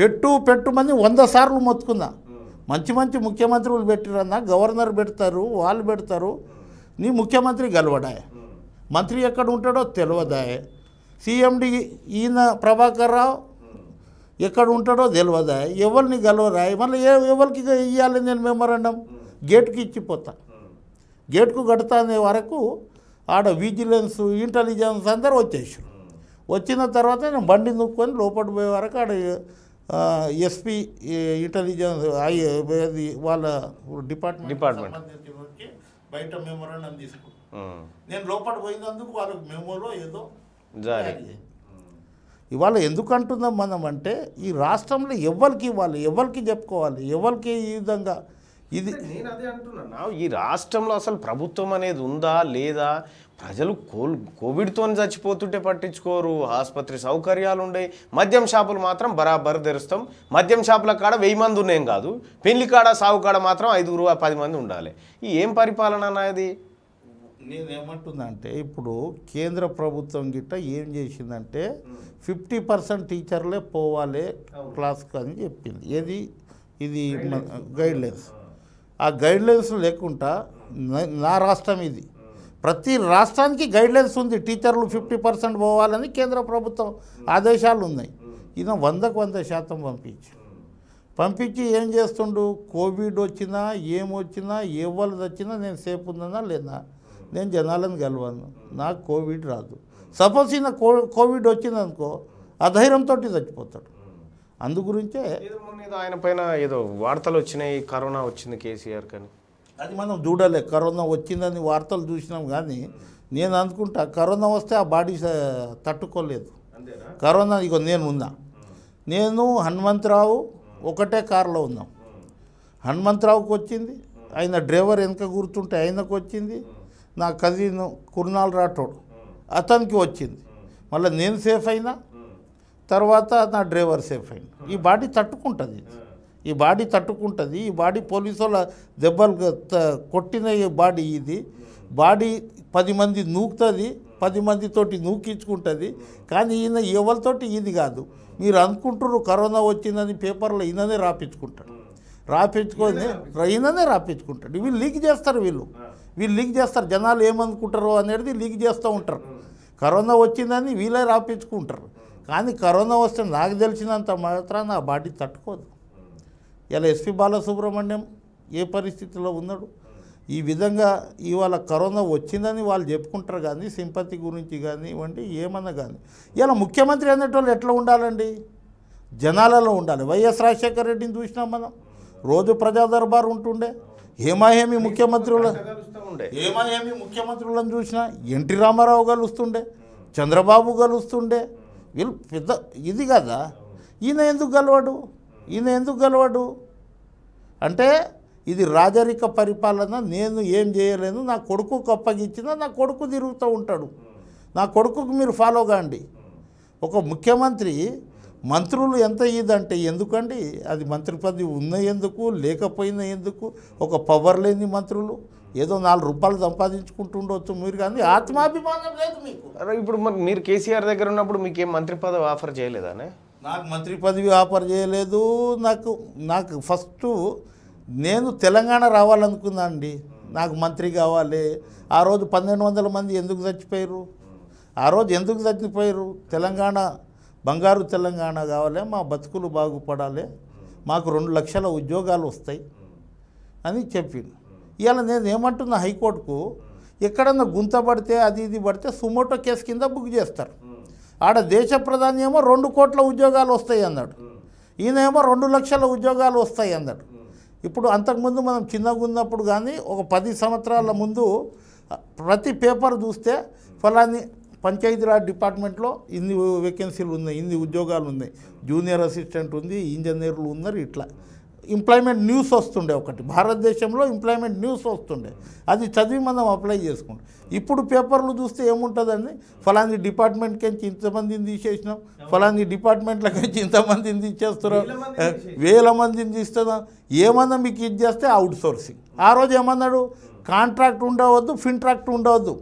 పెట్టు పెట్టుమని వంద సార్లు మొత్తుకున్నా మంచి మంచి ముఖ్యమంత్రులు పెట్టిరన్నా గవర్నర్ పెడతారు వాళ్ళు పెడతారు నీ ముఖ్యమంత్రి గెలవడాయ మంత్రి ఎక్కడ ఉంటాడో తెలియదాయ సీఎండి ఈయన ప్రభాకర్ రావు ఎక్కడ ఉంటాడో తెలియదా ఎవరిని గెలవరా మళ్ళీ ఏ ఎవరికి ఇవ్వాలి నేను మెమోరాండం గేట్కి ఇచ్చిపోతా గేట్కు కడతానే వరకు ఆడ విజిలెన్స్ ఇంటెలిజెన్స్ అందరూ వచ్చేసారు వచ్చిన తర్వాత నేను బండి నొక్కొని లోపల పోయే వరకు ఆడ ఎస్పీ ఇంటెలిజెన్స్ వాళ్ళ డిపార్ట్మెంట్ డిపార్ట్మెంట్ బయట మెమోరాండం తీసుకుంటాం నేను లోపల పోయినందుకు వాళ్ళకి మెమోలో ఏదో ఇవాళ ఎందుకు అంటున్నాం మనం అంటే ఈ రాష్ట్రంలో ఎవరికి ఇవ్వాలి ఎవరికి చెప్పుకోవాలి ఎవరికి ఈ విధంగా ఇది నేను అదే అంటున్నా ఈ రాష్ట్రంలో అసలు ప్రభుత్వం అనేది ఉందా లేదా ప్రజలు కోల్ కోవిడ్తో చచ్చిపోతుంటే పట్టించుకోరు ఆసుపత్రి సౌకర్యాలు ఉండే మద్యం షాపులు మాత్రం బరాబర్ తెరుస్తాం మద్యం షాపుల కాడ వెయ్యి మంది ఉన్నాం కాదు పెళ్లి కాడ సాగు కాడ మాత్రం ఐదుగురు పది మంది ఉండాలి ఈ ఏం పరిపాలన అనేది నేనేమంటుందంటే ఇప్పుడు కేంద్ర ప్రభుత్వం గిట్ట ఏం చేసిందంటే ఫిఫ్టీ పర్సెంట్ టీచర్లే పోవాలి క్లాస్కి అని చెప్పింది ఏది ఇది గైడ్లైన్స్ ఆ గైడ్లైన్స్ లేకుండా నా రాష్ట్రం ఇది ప్రతి రాష్ట్రానికి గైడ్లైన్స్ ఉంది టీచర్లు ఫిఫ్టీ పర్సెంట్ పోవాలని కేంద్ర ప్రభుత్వం ఆదేశాలు ఉన్నాయి ఈయన వందకు వంద శాతం పంపించు పంపించి ఏం చేస్తుండు కోవిడ్ వచ్చినా ఏమొచ్చినా ఎవరిది వచ్చినా నేను సేఫ్ ఉందన్నా లేదా నేను జనాలను కలవాను నాకు కోవిడ్ రాదు సపోజ్ ఈయన కోవిడ్ వచ్చిందనుకో అధైర్యంతో చచ్చిపోతాడు అందు గురించే ఆయన పైన ఏదో వార్తలు వచ్చినాయి కరోనా వచ్చింది కేసీఆర్ కానీ అది మనం చూడలే కరోనా వచ్చిందని వార్తలు చూసినాం కానీ నేను అనుకుంటా కరోనా వస్తే ఆ బాడీ తట్టుకోలేదు కరోనా ఇక నేను ఉన్నా నేను హనుమంతరావు ఒకటే కారులో ఉన్నాం హనుమంతరావుకి వచ్చింది ఆయన డ్రైవర్ వెనక గుర్తుంటే ఆయనకు వచ్చింది నా కజిన్ కురునాల్ రాఠోడ్ అతనికి వచ్చింది మళ్ళీ నేను సేఫ్ అయినా తర్వాత నా డ్రైవర్ సేఫ్ అయింది ఈ బాడీ తట్టుకుంటుంది ఇది ఈ బాడీ తట్టుకుంటుంది ఈ బాడీ పోలీసు వాళ్ళ దెబ్బలు కొట్టిన ఈ బాడీ ఇది బాడీ పది మంది నూకుతుంది పది మందితోటి నూకించుకుంటుంది కానీ ఈయన ఎవరితోటి ఇది కాదు మీరు అనుకుంటారు కరోనా వచ్చిందని పేపర్లో ఈయననే రాపించుకుంటాడు రాపించుకొని ఈయననే రాపించుకుంటాడు వీళ్ళు లీక్ చేస్తారు వీళ్ళు వీళ్ళు లీక్ చేస్తారు జనాలు ఏమనుకుంటారు అనేది లీక్ చేస్తూ ఉంటారు కరోనా వచ్చిందని వీళ్ళే రాపించుకుంటారు కానీ కరోనా వస్తే నాకు తెలిసినంత మాత్రాన్ని ఆ బాడీ తట్టుకోదు ఇలా ఎస్పీ బాలసుబ్రహ్మణ్యం ఏ పరిస్థితిలో ఉన్నాడు ఈ విధంగా ఇవాళ కరోనా వచ్చిందని వాళ్ళు చెప్పుకుంటారు కానీ సింపతి గురించి కానీ ఇవ్వండి ఏమన్నా కానీ ఇలా ముఖ్యమంత్రి అనేటోళ్ళు ఎట్లా ఉండాలండి జనాలలో ఉండాలి వైఎస్ రాజశేఖర రెడ్డిని చూసినాం మనం రోజు ప్రజా దర్బార్ ఉంటుండే హేమాహేమి ముఖ్యమంత్రుల హేమాహేమి ముఖ్యమంత్రులను చూసినా ఎన్టీ రామారావు కలుస్తుండే చంద్రబాబు కలుస్తుండే వీళ్ళు పెద్ద ఇది కదా ఈయన ఎందుకు గలవాడు ఈయన ఎందుకు గెలవాడు అంటే ఇది రాజరిక పరిపాలన నేను ఏం చేయలేను నా కొడుకు అప్పగించినా నా కొడుకు తిరుగుతూ ఉంటాడు నా కొడుకుకు మీరు ఫాలో కాండి ఒక ముఖ్యమంత్రి మంత్రులు ఎంత ఇదంటే ఎందుకండి అది మంత్రి పదవి ఉన్న ఎందుకు లేకపోయినా ఎందుకు ఒక పవర్ లేని మంత్రులు ఏదో నాలుగు రూపాయలు సంపాదించుకుంటుండొచ్చు మీరు కానీ ఆత్మాభిమానం లేదు మీకు ఇప్పుడు మరి మీరు కేసీఆర్ దగ్గర ఉన్నప్పుడు మీకు ఏం మంత్రి పదవి ఆఫర్ చేయలేదానే నాకు మంత్రి పదవి ఆఫర్ చేయలేదు నాకు నాకు ఫస్ట్ నేను తెలంగాణ రావాలనుకున్నానండి నాకు మంత్రి కావాలి ఆ రోజు పన్నెండు వందల మంది ఎందుకు చచ్చిపోయారు ఆ రోజు ఎందుకు చచ్చిపోయారు తెలంగాణ బంగారు తెలంగాణ కావాలి మా బతుకులు బాగుపడాలి మాకు రెండు లక్షల ఉద్యోగాలు వస్తాయి అని చెప్పింది ఇవాళ నేను ఏమంటున్నా హైకోర్టుకు ఎక్కడన్నా గుంత పడితే అది ఇది పడితే సుమోటో కేసు కింద బుక్ చేస్తారు ఆడ దేశ ప్రధాని ఏమో రెండు కోట్ల ఉద్యోగాలు వస్తాయి అన్నాడు ఈయనేమో రెండు లక్షల ఉద్యోగాలు వస్తాయి అన్నాడు ఇప్పుడు అంతకుముందు మనం చిన్నగా ఉన్నప్పుడు కానీ ఒక పది సంవత్సరాల ముందు ప్రతి పేపర్ చూస్తే ఫలాని పంచాయతీరాజ్ డిపార్ట్మెంట్లో ఇన్ని వేకెన్సీలు ఉన్నాయి ఇన్ని ఉద్యోగాలు ఉన్నాయి జూనియర్ అసిస్టెంట్ ఉంది ఇంజనీర్లు ఉన్నారు ఇట్లా ఎంప్లాయ్మెంట్ న్యూస్ వస్తుండే ఒకటి భారతదేశంలో ఎంప్లాయ్మెంట్ న్యూస్ వస్తుండే అది చదివి మనం అప్లై చేసుకుంటాం ఇప్పుడు పేపర్లు చూస్తే ఏముంటుందండి ఫలాంటి డిపార్ట్మెంట్కి ఇంతమందిని తీసేసినాం ఫలాంటి డిపార్ట్మెంట్లకి ఇంతమందిని తీసేస్తున్నాం వేల మందిని తీస్తున్నాం ఏమన్నా మీకు ఇది చేస్తే అవుట్ సోర్సింగ్ ఆ రోజు ఏమన్నాడు కాంట్రాక్ట్ ఉండవద్దు ఫింట్రాక్ట్ ఉండవద్దు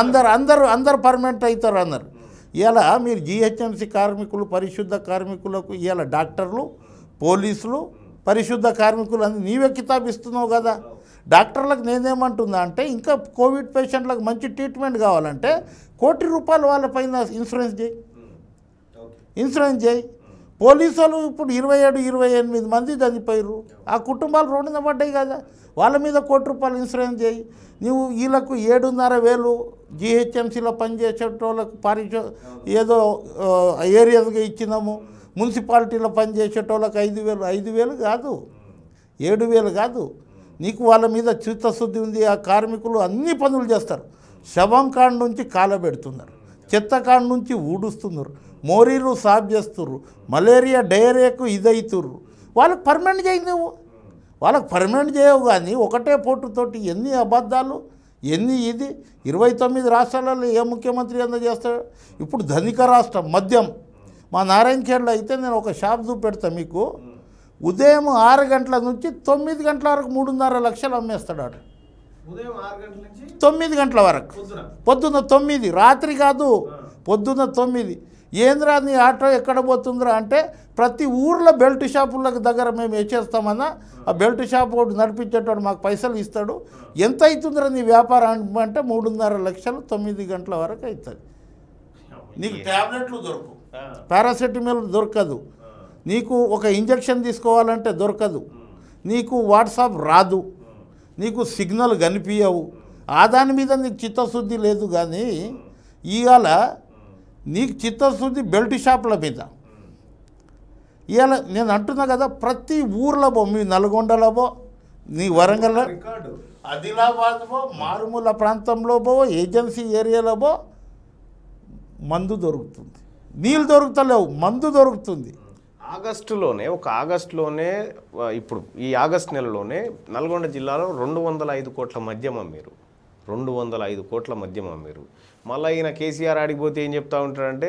అందరు అందరు అందరు పర్మనెంట్ అవుతారు అన్నారు ఇలా మీరు జిహెచ్ఎంసి కార్మికులు పరిశుద్ధ కార్మికులకు ఇలా డాక్టర్లు పోలీసులు పరిశుద్ధ కార్మికులని నీవే కితాబిస్తున్నావు కదా డాక్టర్లకు నేనేమంటుందా అంటే ఇంకా కోవిడ్ పేషెంట్లకు మంచి ట్రీట్మెంట్ కావాలంటే కోటి రూపాయలు వాళ్ళ పైన ఇన్సూరెన్స్ చేయి ఇన్సూరెన్స్ చేయి పోలీసు వాళ్ళు ఇప్పుడు ఇరవై ఏడు ఇరవై ఎనిమిది మంది చనిపోయారు ఆ కుటుంబాలు రోడ్డున పడ్డాయి కదా వాళ్ళ మీద కోటి రూపాయలు ఇన్సూరెన్స్ చేయి నువ్వు వీళ్ళకు ఏడున్నర వేలు జిహెచ్ఎంసీలో పనిచేసేటోళ్ళకు పారిశో ఏదో ఏరియాస్గా ఇచ్చినాము మున్సిపాలిటీలో చేసేటోళ్ళకి ఐదు వేలు ఐదు వేలు కాదు ఏడు వేలు కాదు నీకు వాళ్ళ మీద చిత్తశుద్ధి ఉంది ఆ కార్మికులు అన్ని పనులు చేస్తారు శవం కాండ నుంచి కాలబెడుతున్నారు చెత్త నుంచి ఊడుస్తున్నారు మోరీలు సాఫ్ చేస్తున్నారు మలేరియా డయేరియాకు ఇదవుతుర్రు వాళ్ళకి పర్మనెంట్ చేయి నువ్వు వాళ్ళకి పర్మనెంట్ చేయవు కానీ ఒకటే పోటుతోటి ఎన్ని అబద్ధాలు ఎన్ని ఇది ఇరవై తొమ్మిది రాష్ట్రాలలో ఏ ముఖ్యమంత్రి ఎంత చేస్తాడు ఇప్పుడు ధనిక రాష్ట్రం మద్యం మా నారాయణఖేడ్లో అయితే నేను ఒక షాప్ చూపెడతా మీకు ఉదయం ఆరు గంటల నుంచి తొమ్మిది గంటల వరకు మూడున్నర లక్షలు అమ్మేస్తాడు ఆడు తొమ్మిది గంటల వరకు పొద్దున్న తొమ్మిది రాత్రి కాదు పొద్దున్న తొమ్మిది ఏంద్రా నీ ఆటో ఎక్కడ పోతుందిరా అంటే ప్రతి ఊర్లో బెల్ట్ షాపులకు దగ్గర మేము వేసేస్తామన్నా ఆ బెల్ట్ షాప్ ఒకటి నడిపించేటోడు మాకు పైసలు ఇస్తాడు ఎంత అవుతుందిరా నీ వ్యాపారం అంటే మూడున్నర లక్షలు తొమ్మిది గంటల వరకు అవుతుంది నీకు ట్యాబ్లెట్లు దొరకవు పారాసెటమాల్ దొరకదు నీకు ఒక ఇంజక్షన్ తీసుకోవాలంటే దొరకదు నీకు వాట్సాప్ రాదు నీకు సిగ్నల్ కనిపించవు ఆ దాని మీద నీకు చిత్తశుద్ధి లేదు కానీ ఇవాళ నీకు చిత్తశుద్ధి బెల్ట్ షాప్ల మీద ఇవాళ నేను అంటున్నా కదా ప్రతి ఊర్లో పో మీ నల్గొండలో నీ వరంగల్ ఆదిలాబాద్ పో మారుమూల ప్రాంతంలో పో ఏజెన్సీ ఏరియాలో పో మందు దొరుకుతుంది నీళ్ళు దొరుకుతలేవు మందు దొరుకుతుంది ఆగస్టులోనే ఒక ఆగస్టులోనే ఇప్పుడు ఈ ఆగస్ట్ నెలలోనే నల్గొండ జిల్లాలో రెండు వందల ఐదు కోట్ల మద్యం అమ్మారు రెండు వందల ఐదు కోట్ల మద్యం అమ్మారు మళ్ళీ ఈయన కేసీఆర్ ఆడిపోతే ఏం చెప్తా ఉంటారంటే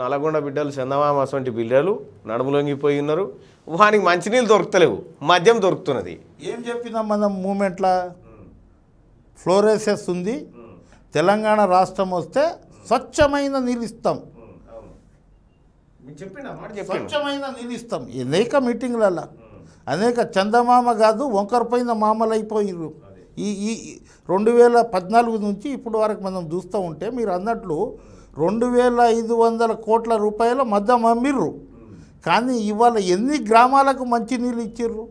నల్గొండ బిడ్డలు చందమామాసం వంటి బిడ్డలు నడుములొంగిపోయి ఉన్నారు వానికి మంచినీళ్ళు దొరుకుతలేవు మద్యం దొరుకుతున్నది ఏం చెప్పినాం మనం మూమెంట్లా ఫ్లోరేసెస్ ఉంది తెలంగాణ రాష్ట్రం వస్తే స్వచ్ఛమైన నీళ్ళు ఇస్తాం స్వచ్ఛమైన ఇస్తాం అనేక మీటింగ్లలో అనేక చందమామ కాదు వంకరపోయిన మామలైపోయిర్రు ఈ ఈ రెండు వేల పద్నాలుగు నుంచి ఇప్పటి వరకు మనం చూస్తూ ఉంటే మీరు అన్నట్లు రెండు వేల ఐదు వందల కోట్ల రూపాయల మద్దం అమ్మిర్రు కానీ ఇవాళ ఎన్ని గ్రామాలకు మంచినీళ్ళు ఇచ్చిర్రు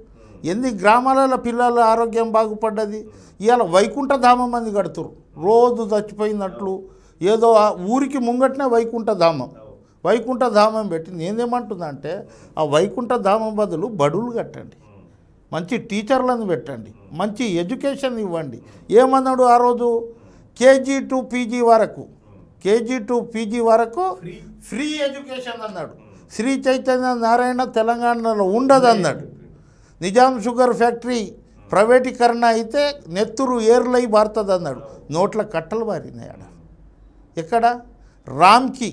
ఎన్ని గ్రామాలలో పిల్లల ఆరోగ్యం బాగుపడ్డది ఇవాళ వైకుంఠధామం అని కడుతురు రోజు చచ్చిపోయినట్లు ఏదో ఊరికి ముంగట్నే వైకుంఠధామం వైకుంఠధామం పెట్టింది ఏందేమంటుందంటే ఆ వైకుంఠధామం బదులు బడులు కట్టండి మంచి టీచర్లను పెట్టండి మంచి ఎడ్యుకేషన్ ఇవ్వండి ఏమన్నాడు ఆ రోజు కేజీ టు పీజీ వరకు కేజీ టు పీజీ వరకు ఫ్రీ ఎడ్యుకేషన్ అన్నాడు శ్రీ చైతన్య నారాయణ తెలంగాణలో ఉండదు అన్నాడు నిజాం షుగర్ ఫ్యాక్టరీ ప్రైవేటీకరణ అయితే నెత్తురు ఏర్లై బారుతుంది అన్నాడు నోట్ల కట్టలు మారినాయి ఆడ ఎక్కడ రామ్కి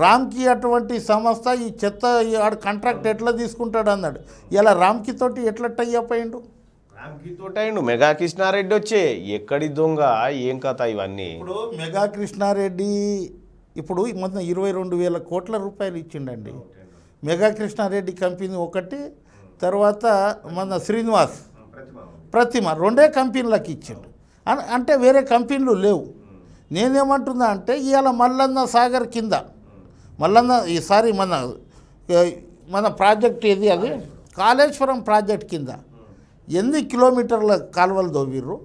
రామ్కి అటువంటి సంస్థ ఈ చెత్త ఆడు కాంట్రాక్ట్ ఎట్లా తీసుకుంటాడు అన్నాడు ఇలా రామ్కి తోటి ఎట్లా టై అయిండు రామ్కి మెగా కృష్ణారెడ్డి వచ్చే ఎక్కడి దొంగ ఏం కథ ఇవన్నీ ఇప్పుడు మెగా కృష్ణారెడ్డి ఇప్పుడు మొత్తం ఇరవై రెండు వేల కోట్ల రూపాయలు ఇచ్చిండండి మెగా కృష్ణారెడ్డి కంపెనీ ఒకటి తర్వాత మన శ్రీనివాస్ ప్రతిమ రెండే కంపెనీలకు ఇచ్చిండు అంటే వేరే కంపెనీలు లేవు నేనేమంటున్నా అంటే ఇవాళ మల్లన్న సాగర్ కింద మళ్ళా ఈసారి మన మన ప్రాజెక్ట్ ఏది అది కాళేశ్వరం ప్రాజెక్ట్ కింద ఎన్ని కిలోమీటర్ల కాలువలు దోవిర్రు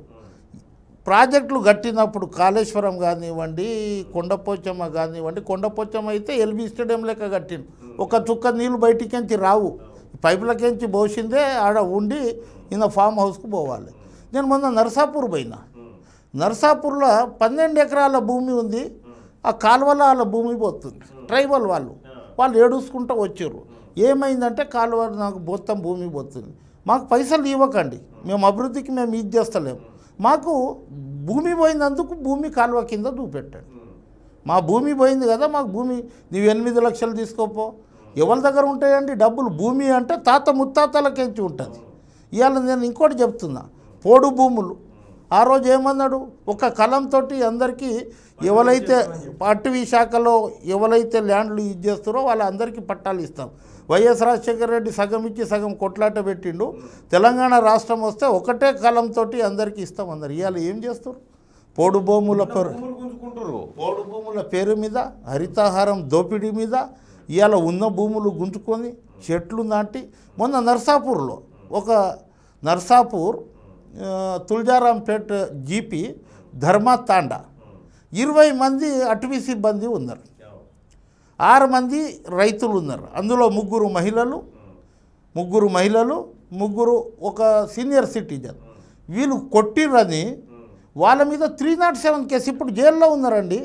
ప్రాజెక్టులు కట్టినప్పుడు కాళేశ్వరం కానివ్వండి కొండపోచమ్మ కానివ్వండి కొండపోచమ్మ అయితే ఎల్బీ స్టేడియం లెక్క కట్టిన ఒక చుక్క నీళ్ళు బయటికించి రావు పైపులకించి పోసిందే ఆడ ఉండి ఈయన ఫామ్ హౌస్కు పోవాలి నేను మొన్న నర్సాపూర్ పోయిన నర్సాపూర్లో పన్నెండు ఎకరాల భూమి ఉంది ఆ కాలువల భూమి పోతుంది ట్రైబల్ వాళ్ళు వాళ్ళు ఏడుచుకుంటూ వచ్చారు ఏమైందంటే కాలువ నాకు మొత్తం భూమి పోతుంది మాకు పైసలు ఇవ్వకండి మేము అభివృద్ధికి మేము ఇది చేస్తలేము మాకు భూమి పోయినందుకు భూమి కాలువ కింద దూపెట్టండి మా భూమి పోయింది కదా మాకు భూమి నువ్వు ఎనిమిది లక్షలు తీసుకోపో ఎవరి దగ్గర ఉంటాయండి డబ్బులు భూమి అంటే తాత ముత్తాతలకెంచి ఉంటుంది ఇవాళ నేను ఇంకోటి చెప్తున్నా పోడు భూములు ఆ రోజు ఏమన్నాడు ఒక కలంతో అందరికీ ఎవరైతే అటవీ శాఖలో ఎవరైతే ల్యాండ్లు యూజ్ చేస్తారో వాళ్ళందరికీ పట్టాలు ఇస్తాం వైఎస్ రాజశేఖర రెడ్డి సగం ఇచ్చి సగం కొట్లాట పెట్టిండు తెలంగాణ రాష్ట్రం వస్తే ఒకటే కాలంతో అందరికీ ఇస్తాం అందరు ఇవాళ ఏం చేస్తారు పోడు భూముల పేరు పోడు భూముల పేరు మీద హరితాహారం దోపిడీ మీద ఇవాళ ఉన్న భూములు గుంజుకొని చెట్లు నాటి మొన్న నర్సాపూర్లో ఒక నర్సాపూర్ తుల్జారాంపేట్ జీపీ ధర్మతాండ ఇరవై మంది అటవీ సిబ్బంది ఉన్నారు ఆరు మంది రైతులు ఉన్నారు అందులో ముగ్గురు మహిళలు ముగ్గురు మహిళలు ముగ్గురు ఒక సీనియర్ సిటిజన్ వీళ్ళు కొట్టిర్రని వాళ్ళ మీద త్రీ నాట్ సెవెన్ కేసు ఇప్పుడు జైల్లో ఉన్నారండి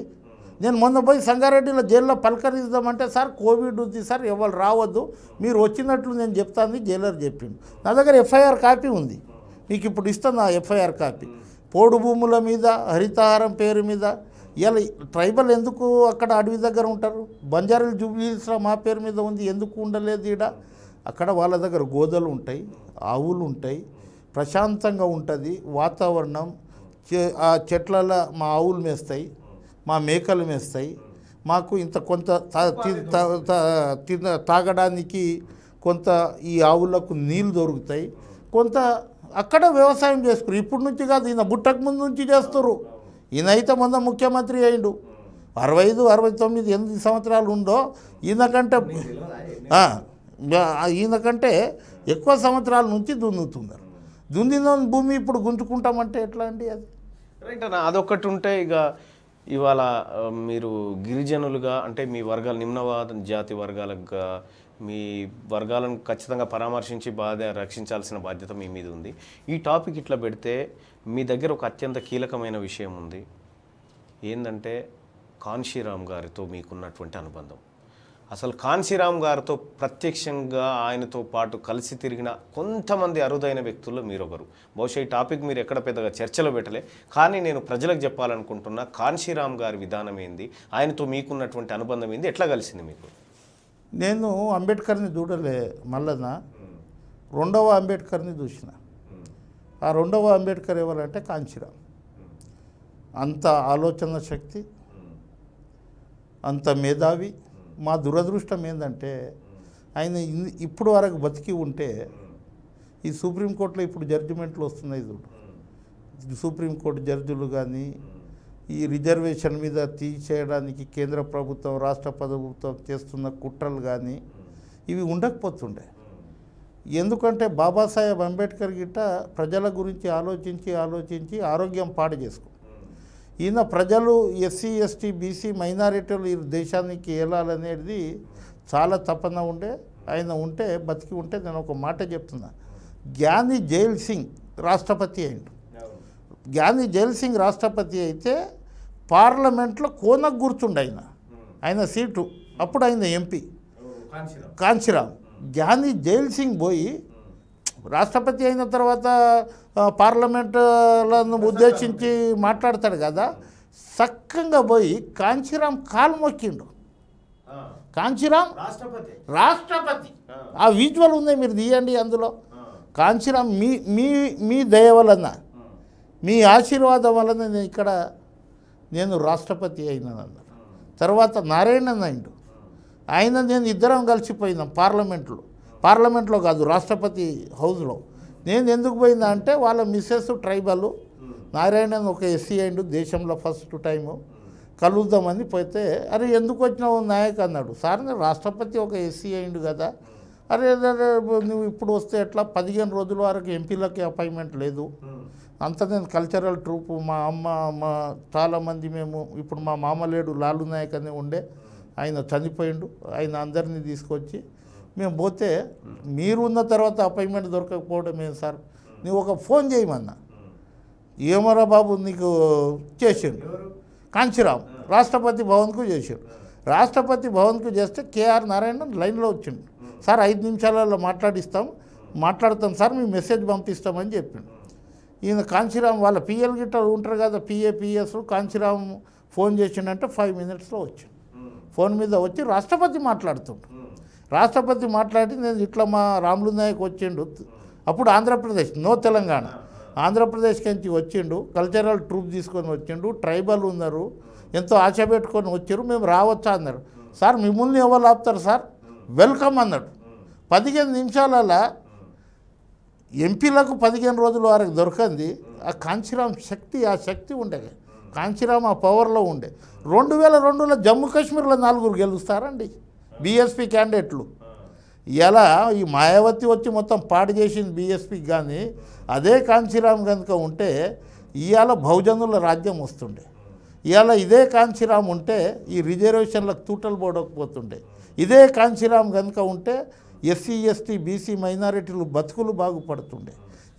నేను మొన్న పోయి సంగారెడ్డిలో జైల్లో పలకరిద్దామంటే సార్ కోవిడ్ ఉంది సార్ ఎవరు రావద్దు మీరు వచ్చినట్లు నేను చెప్తాను జైలర్ చెప్పిండు నా దగ్గర ఎఫ్ఐఆర్ కాపీ ఉంది నీకు ఇప్పుడు ఇస్తాను ఆ ఎఫ్ఐఆర్ కాపీ పోడు భూముల మీద హరితహారం పేరు మీద ఇలా ట్రైబల్ ఎందుకు అక్కడ అడవి దగ్గర ఉంటారు బంజారాలు జూబ్లీస్లో మా పేరు మీద ఉంది ఎందుకు ఉండలేదు ఈడ అక్కడ వాళ్ళ దగ్గర గోదలు ఉంటాయి ఆవులు ఉంటాయి ప్రశాంతంగా ఉంటుంది వాతావరణం ఆ చెట్ల మా ఆవులు మేస్తాయి మా మేకలు మేస్తాయి మాకు ఇంత కొంత తాగడానికి కొంత ఈ ఆవులకు నీళ్ళు దొరుకుతాయి కొంత అక్కడ వ్యవసాయం చేసుకురు ఇప్పటి నుంచి కాదు ఈయన బుట్టకు ముందు నుంచి చేస్తారు ఈయనైతే మొన్న ముఖ్యమంత్రి అయిండు అరవై ఐదు అరవై తొమ్మిది ఎనిమిది సంవత్సరాలు ఉందో ఈయనకంటే ఈయనకంటే ఎక్కువ సంవత్సరాల నుంచి దున్నుతున్నారు దున్నిన భూమి ఇప్పుడు గుంజుకుంటామంటే ఎట్లా అండి అది రైట్ అన్న అదొకటి ఉంటే ఇక ఇవాళ మీరు గిరిజనులుగా అంటే మీ వర్గాలు నిమ్నవాద జాతి వర్గాలకు మీ వర్గాలను ఖచ్చితంగా పరామర్శించి బాధ రక్షించాల్సిన బాధ్యత మీ మీద ఉంది ఈ టాపిక్ ఇట్లా పెడితే మీ దగ్గర ఒక అత్యంత కీలకమైన విషయం ఉంది ఏంటంటే కాన్షీరామ్ గారితో మీకున్నటువంటి అనుబంధం అసలు కాన్శీరామ్ గారితో ప్రత్యక్షంగా ఆయనతో పాటు కలిసి తిరిగిన కొంతమంది అరుదైన వ్యక్తుల్లో మీరొకరు బహుశా ఈ టాపిక్ మీరు ఎక్కడ పెద్దగా చర్చలో పెట్టలే కానీ నేను ప్రజలకు చెప్పాలనుకుంటున్నా కాన్శీరామ్ గారి విధానం ఏంది ఆయనతో మీకున్నటువంటి అనుబంధం ఏంది ఎట్లా కలిసింది మీకు నేను అంబేద్కర్ని చూడలే మల్లన్న రెండవ అంబేద్కర్ని చూసిన ఆ రెండవ అంబేద్కర్ ఎవరంటే కాంచీరామ్ అంత ఆలోచన శక్తి అంత మేధావి మా దురదృష్టం ఏంటంటే ఆయన ఇప్పుడు వరకు బతికి ఉంటే ఈ సుప్రీంకోర్టులో ఇప్పుడు జడ్జిమెంట్లు వస్తున్నాయి చూడు సుప్రీంకోర్టు జడ్జిలు కానీ ఈ రిజర్వేషన్ మీద తీసేయడానికి కేంద్ర ప్రభుత్వం రాష్ట్ర ప్రభుత్వం చేస్తున్న కుట్రలు కానీ ఇవి ఉండకపోతుండే ఎందుకంటే బాబాసాహెబ్ అంబేద్కర్ గిట్ట ప్రజల గురించి ఆలోచించి ఆలోచించి ఆరోగ్యం పాడు చేసుకో ఈయన ప్రజలు ఎస్సీ ఎస్టీ బీసీ మైనారిటీలు ఈ దేశానికి వెళ్ళాలనేది చాలా తపన ఉండే ఆయన ఉంటే బతికి ఉంటే నేను ఒక మాట చెప్తున్నా జ్ఞాని జైల్ సింగ్ రాష్ట్రపతి అయిండు గాంధీ జైల్ సింగ్ రాష్ట్రపతి అయితే పార్లమెంట్లో కోనకు గుర్తుండు ఆయన ఆయన సీటు అప్పుడు ఆయన ఎంపీ కాంచీరామ్ గాంధీ జైల్ సింగ్ పోయి రాష్ట్రపతి అయిన తర్వాత పార్లమెంటులను ఉద్దేశించి మాట్లాడతాడు కదా సక్కంగా పోయి కాంచీరామ్ కాలు మొక్కిండు కాంచీరామ్ రాష్ట్రపతి ఆ విజువల్ ఉంది మీరు తీయండి అందులో కాంచీరామ్ మీ మీ మీ వలన మీ ఆశీర్వాదం వలన నేను ఇక్కడ నేను రాష్ట్రపతి అయినాను తర్వాత నారాయణ నాయుడు ఆయన నేను ఇద్దరం కలిసిపోయినాం పార్లమెంట్లో పార్లమెంట్లో కాదు రాష్ట్రపతి హౌస్లో నేను ఎందుకు పోయినా అంటే వాళ్ళ మిస్సెస్ ట్రైబల్ నారాయణన్ ఒక ఎస్సీ అయిండు దేశంలో ఫస్ట్ టైము కలుద్దామని పోతే అరే ఎందుకు వచ్చినావు నాయక్ అన్నాడు సార్ రాష్ట్రపతి ఒక ఎస్సీ అయిండు కదా అరే నువ్వు ఇప్పుడు వస్తే ఎట్లా పదిహేను రోజుల వరకు ఎంపీలకి అపాయింట్మెంట్ లేదు అంత నేను కల్చరల్ ట్రూప్ మా అమ్మ మా చాలామంది మేము ఇప్పుడు మా మామలేడు లాలు నాయక్ అని ఉండే ఆయన చనిపోయిండు ఆయన అందరినీ తీసుకొచ్చి మేము పోతే మీరున్న తర్వాత అపాయింట్మెంట్ దొరకకపోవడం ఏం సార్ నువ్వు ఒక ఫోన్ చేయమన్నా ఏమరా బాబు నీకు చేసిండు కాంచీరామ్ రాష్ట్రపతి భవన్కు చేసిండు రాష్ట్రపతి భవన్కు చేస్తే కేఆర్ నారాయణ లైన్లో వచ్చిండు సార్ ఐదు నిమిషాలలో మాట్లాడిస్తాం మాట్లాడతాం సార్ మీ మెసేజ్ పంపిస్తామని చెప్పిండు ఈయన కాంచీరామ్ వాళ్ళ పిఎల్ గిట్ట ఉంటారు కదా పిఏ పిఎస్ కాంచీరామ్ ఫోన్ చేసిండంటే ఫైవ్ మినిట్స్లో వచ్చింది ఫోన్ మీద వచ్చి రాష్ట్రపతి మాట్లాడుతుండు రాష్ట్రపతి మాట్లాడి నేను ఇట్లా మా రాములు నాయక్ వచ్చిండు అప్పుడు ఆంధ్రప్రదేశ్ నో తెలంగాణ ఆంధ్రప్రదేశ్కి నుంచి వచ్చిండు కల్చరల్ ట్రూప్ తీసుకొని వచ్చిండు ట్రైబల్ ఉన్నారు ఎంతో ఆశ పెట్టుకొని వచ్చారు మేము రావచ్చా అన్నారు సార్ మిమ్మల్ని ఎవరు ఆపుతారు సార్ వెల్కమ్ అన్నాడు పదిహేను నిమిషాలలో ఎంపీలకు పదిహేను రోజులు వరకు దొరకంది ఆ కాంచీరామ్ శక్తి ఆ శక్తి ఉండేది కాంచీరామ్ ఆ పవర్లో ఉండే రెండు వేల రెండులో జమ్మూ కాశ్మీర్లో నలుగురు గెలుస్తారండి బీఎస్పీ క్యాండిడేట్లు ఎలా ఈ మాయావతి వచ్చి మొత్తం పాడు చేసింది బీఎస్పీకి కానీ అదే కాంచీరామ్ కనుక ఉంటే ఇవాళ బహుజనుల రాజ్యం వస్తుండే ఇవాళ ఇదే కాంచీరామ్ ఉంటే ఈ రిజర్వేషన్లకు తూటలు పోడకపోతుండే ఇదే కాంచీరామ్ కనుక ఉంటే ఎస్సీ ఎస్టీ బీసీ మైనారిటీలు బతుకులు బాగుపడుతుండే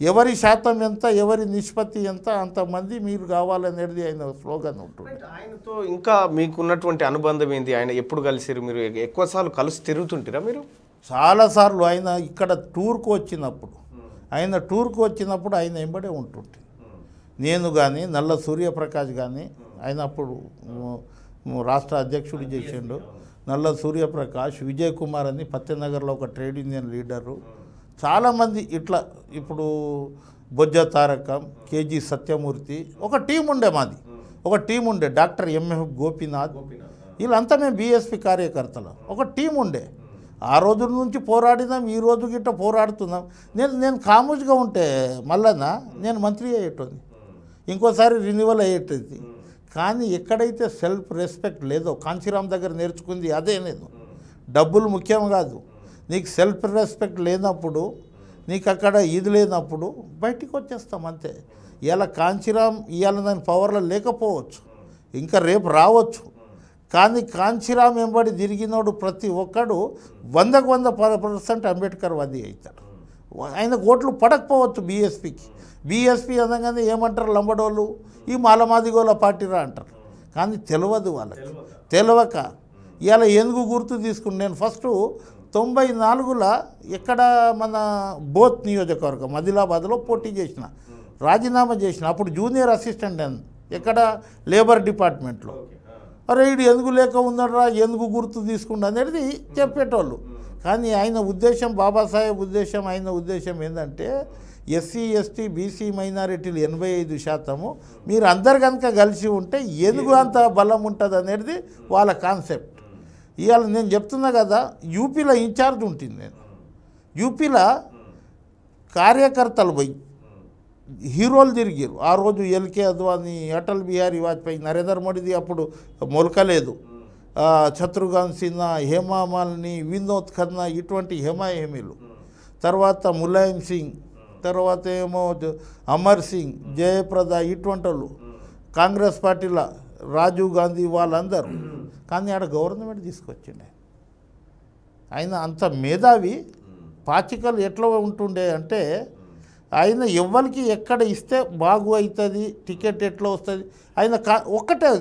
ఎవరి శాతం ఎంత ఎవరి నిష్పత్తి ఎంత అంతమంది మీరు కావాలనేది ఆయన స్లోగన్ ఉంటుంది ఆయనతో ఇంకా మీకున్నటువంటి అనుబంధం ఏంటి ఆయన ఎప్పుడు కలిసిరు మీరు ఎక్కువసార్లు కలిసి తిరుగుతుంటారా మీరు చాలాసార్లు ఆయన ఇక్కడ టూర్కు వచ్చినప్పుడు ఆయన టూర్కు వచ్చినప్పుడు ఆయన ఎంబడే ఉంటుంటే నేను కానీ నల్ల సూర్యప్రకాష్ కానీ ఆయన అప్పుడు రాష్ట్ర అధ్యక్షుడు చేసిండు నల్ల సూర్యప్రకాష్ విజయ్ కుమార్ అని పత్తినగర్లో ఒక ట్రేడ్ యూనియన్ లీడరు చాలామంది ఇట్లా ఇప్పుడు బొజ్జ తారకం కేజీ సత్యమూర్తి ఒక టీం ఉండే మాది ఒక టీం ఉండే డాక్టర్ ఎంఎఫ్ గోపీనాథ్ వీళ్ళంతా మేము బీఎస్పీ కార్యకర్తలు ఒక టీం ఉండే ఆ రోజు నుంచి పోరాడినాం ఈ రోజు గిట్ట పోరాడుతున్నాం నేను నేను కాముజ్గా ఉంటే మళ్ళనా నేను మంత్రి అయ్యేటోని ఇంకోసారి రిన్యువల్ అయ్యేటది కానీ ఎక్కడైతే సెల్ఫ్ రెస్పెక్ట్ లేదో కాంచీరామ్ దగ్గర నేర్చుకుంది అదే నేను డబ్బులు ముఖ్యం కాదు నీకు సెల్ఫ్ రెస్పెక్ట్ లేనప్పుడు నీకు అక్కడ ఇది లేనప్పుడు బయటికి వచ్చేస్తాం అంతే ఇలా కాంచీరామ్ ఇవాళ దాని పవర్లో లేకపోవచ్చు ఇంకా రేపు రావచ్చు కానీ కాంచీరామ్ వెంబడి తిరిగినోడు ప్రతి ఒక్కడు వందకు వంద పర్సెంట్ అంబేద్కర్ వది అవుతాడు ఆయన ఓట్లు పడకపోవచ్చు బీఎస్పీకి బీఎస్పీ అనగానే ఏమంటారు లంబడోళ్ళు ఈ మాలమాదిగోల పార్టీరా అంటారు కానీ తెలియదు వాళ్ళకి తెలియక ఇలా ఎందుకు గుర్తు తీసుకుని నేను ఫస్ట్ తొంభై నాలుగుల ఎక్కడ మన బోత్ నియోజకవర్గం ఆదిలాబాద్లో పోటీ చేసిన రాజీనామా చేసిన అప్పుడు జూనియర్ అసిస్టెంట్ అని ఎక్కడ లేబర్ డిపార్ట్మెంట్లో అరే ఇడు ఎందుకు లేక ఉందడరా ఎందుకు గుర్తు తీసుకుండా అనేది చెప్పేటోళ్ళు కానీ ఆయన ఉద్దేశం బాబాసాహెబ్ ఉద్దేశం ఆయన ఉద్దేశం ఏంటంటే ఎస్సీ ఎస్టీ బీసీ మైనారిటీలు ఎనభై ఐదు శాతము మీరు అందరు కనుక కలిసి ఉంటే ఎందుకు అంత బలం ఉంటుంది అనేది వాళ్ళ కాన్సెప్ట్ ఇవాళ నేను చెప్తున్నా కదా యూపీలో ఇన్ఛార్జ్ ఉంటుంది నేను యూపీలో కార్యకర్తలు పోయి హీరోలు తిరిగారు ఆ రోజు ఎల్కే అద్వానీ అటల్ బిహారీ వాజ్పేయి నరేంద్ర మోడీది అప్పుడు మొలకలేదు శత్రుఘ్న్ సిన్హా హేమా మాలిని వినోద్ ఖన్నా ఇటువంటి హేమాహేమీలు తర్వాత ములాయం సింగ్ తర్వాత ఏమో అమర్ సింగ్ జయప్రద ఇటువంటి వాళ్ళు కాంగ్రెస్ పార్టీలో రాజీవ్ గాంధీ వాళ్ళందరూ కానీ ఆడ గవర్నమెంట్ తీసుకొచ్చిండే ఆయన అంత మేధావి పాచికలు ఎట్లా ఉంటుండే అంటే ఆయన ఎవరికి ఎక్కడ ఇస్తే బాగు అవుతుంది టికెట్ ఎట్లా వస్తుంది ఆయన కా ఒక్కటే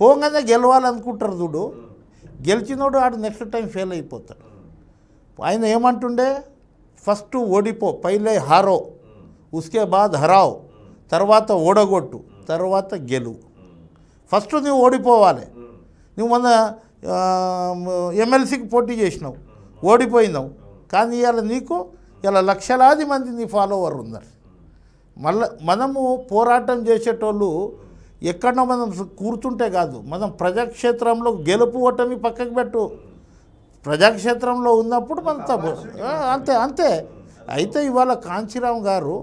పోగానే గెలవాలనుకుంటారు చూడు గెలిచినోడు ఆడు నెక్స్ట్ టైం ఫెయిల్ అయిపోతాడు ఆయన ఏమంటుండే ఫస్ట్ ఓడిపో పైలే హారో ఉస్కే బాద్ హరావు తర్వాత ఓడగొట్టు తర్వాత గెలువు ఫస్ట్ నువ్వు ఓడిపోవాలి నువ్వు మొన్న ఎమ్మెల్సీకి పోటీ చేసినావు ఓడిపోయినావు కానీ ఇవాళ నీకు ఇలా లక్షలాది మంది నీ ఫాలోవర్ ఉన్నారు మళ్ళీ మనము పోరాటం చేసేటోళ్ళు ఎక్కడో మనం కూర్చుంటే కాదు మనం ప్రజాక్షేత్రంలో గెలుపు ఓటమి పక్కకు పెట్టు ప్రజాక్షేత్రంలో ఉన్నప్పుడు మన తప్పు అంతే అంతే అయితే ఇవాళ కాంచీరామ్ గారు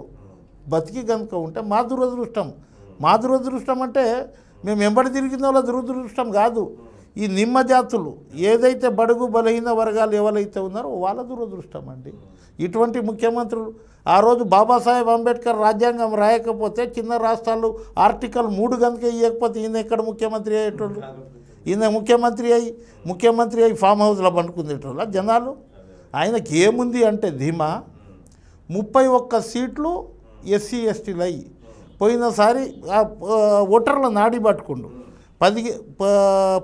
బతికి కనుక ఉంటే మా దురదృష్టం మా దురదృష్టం అంటే మేము ఎంబడి తిరిగిన వాళ్ళ దురదృష్టం కాదు ఈ నిమ్మ జాతులు ఏదైతే బడుగు బలహీన వర్గాలు ఎవరైతే ఉన్నారో వాళ్ళ దురదృష్టం అండి ఇటువంటి ముఖ్యమంత్రులు ఆ రోజు బాబాసాహెబ్ అంబేద్కర్ రాజ్యాంగం రాయకపోతే చిన్న రాష్ట్రాలు ఆర్టికల్ మూడు కనుక ఇవ్వకపోతే ఈయన ఎక్కడ ముఖ్యమంత్రి అయ్యేటోళ్ళు ఈయన ముఖ్యమంత్రి అయి ముఖ్యమంత్రి అయి ఫామ్ హౌస్లో పండుకుంది జనాలు ఆయనకి ఏముంది అంటే ధీమా ముప్పై ఒక్క సీట్లు ఎస్సీ ఎస్టీలు అయ్యి పోయినసారి ఓటర్ల నాడి పట్టుకుండు పది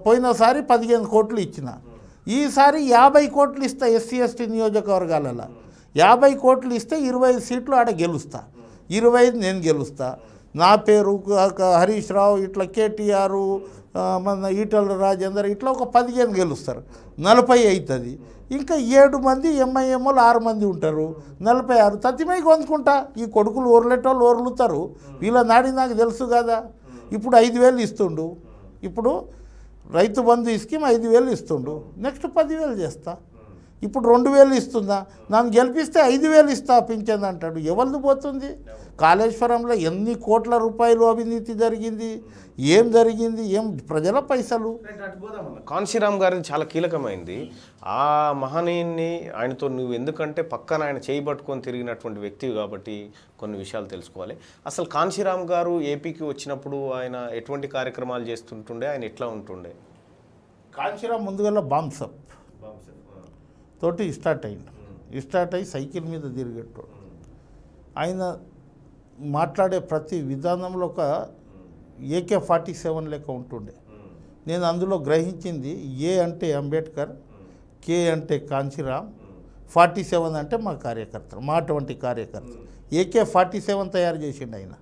పోయినసారి పదిహేను కోట్లు ఇచ్చిన ఈసారి యాభై కోట్లు ఇస్తా ఎస్సీ ఎస్టీ నియోజకవర్గాలలో యాభై కోట్లు ఇస్తే ఇరవై సీట్లు ఆడ గెలుస్తా ఇరవై నేను గెలుస్తా నా పేరు హరీష్ రావు ఇట్లా కేటీఆర్ మన ఈటల రాజేందర్ ఇట్లా ఒక పదిహేను గెలుస్తారు నలభై అవుతుంది ఇంకా ఏడు మంది ఎంఐఎంఓలు ఆరు మంది ఉంటారు నలభై ఆరు తతిమైకి వందుకుంటా ఈ కొడుకులు ఓర్లేటోళ్ళు ఓర్లుతారు వీళ్ళ నాడి నాకు తెలుసు కదా ఇప్పుడు ఐదు వేలు ఇస్తుండు ఇప్పుడు రైతు బంధు స్కీమ్ ఐదు వేలు ఇస్తుండు నెక్స్ట్ పదివేలు చేస్తా ఇప్పుడు రెండు వేలు ఇస్తుందా నన్ను గెలిపిస్తే ఐదు వేలు ఇస్తా పింఛన్ అంటాడు ఎవరిది పోతుంది కాళేశ్వరంలో ఎన్ని కోట్ల రూపాయలు అవినీతి జరిగింది ఏం జరిగింది ఏం ప్రజల పైసలు కాన్సీరామ్ గారిని చాలా కీలకమైంది ఆ మహనీయుని ఆయనతో నువ్వు ఎందుకంటే పక్కన ఆయన చేయబట్టుకొని తిరిగినటువంటి వ్యక్తి కాబట్టి కొన్ని విషయాలు తెలుసుకోవాలి అసలు కాన్సీరామ్ గారు ఏపీకి వచ్చినప్పుడు ఆయన ఎటువంటి కార్యక్రమాలు చేస్తుంటుండే ఆయన ఎట్లా ఉంటుండే కాన్సీరామ్ ముందుగా బాంబ్సప్ తోటి స్టార్ట్ అయ్యిండు స్టార్ట్ అయ్యి సైకిల్ మీద తిరిగేటోడు ఆయన మాట్లాడే ప్రతి విధానంలో ఒక ఏకే ఫార్టీ సెవెన్ లెక్క ఉంటుండే నేను అందులో గ్రహించింది ఏ అంటే అంబేద్కర్ కే అంటే కాంచీరామ్ ఫార్టీ సెవెన్ అంటే మా కార్యకర్తలు మా అటువంటి కార్యకర్త ఏకే ఫార్టీ సెవెన్ తయారు చేసిండు ఆయన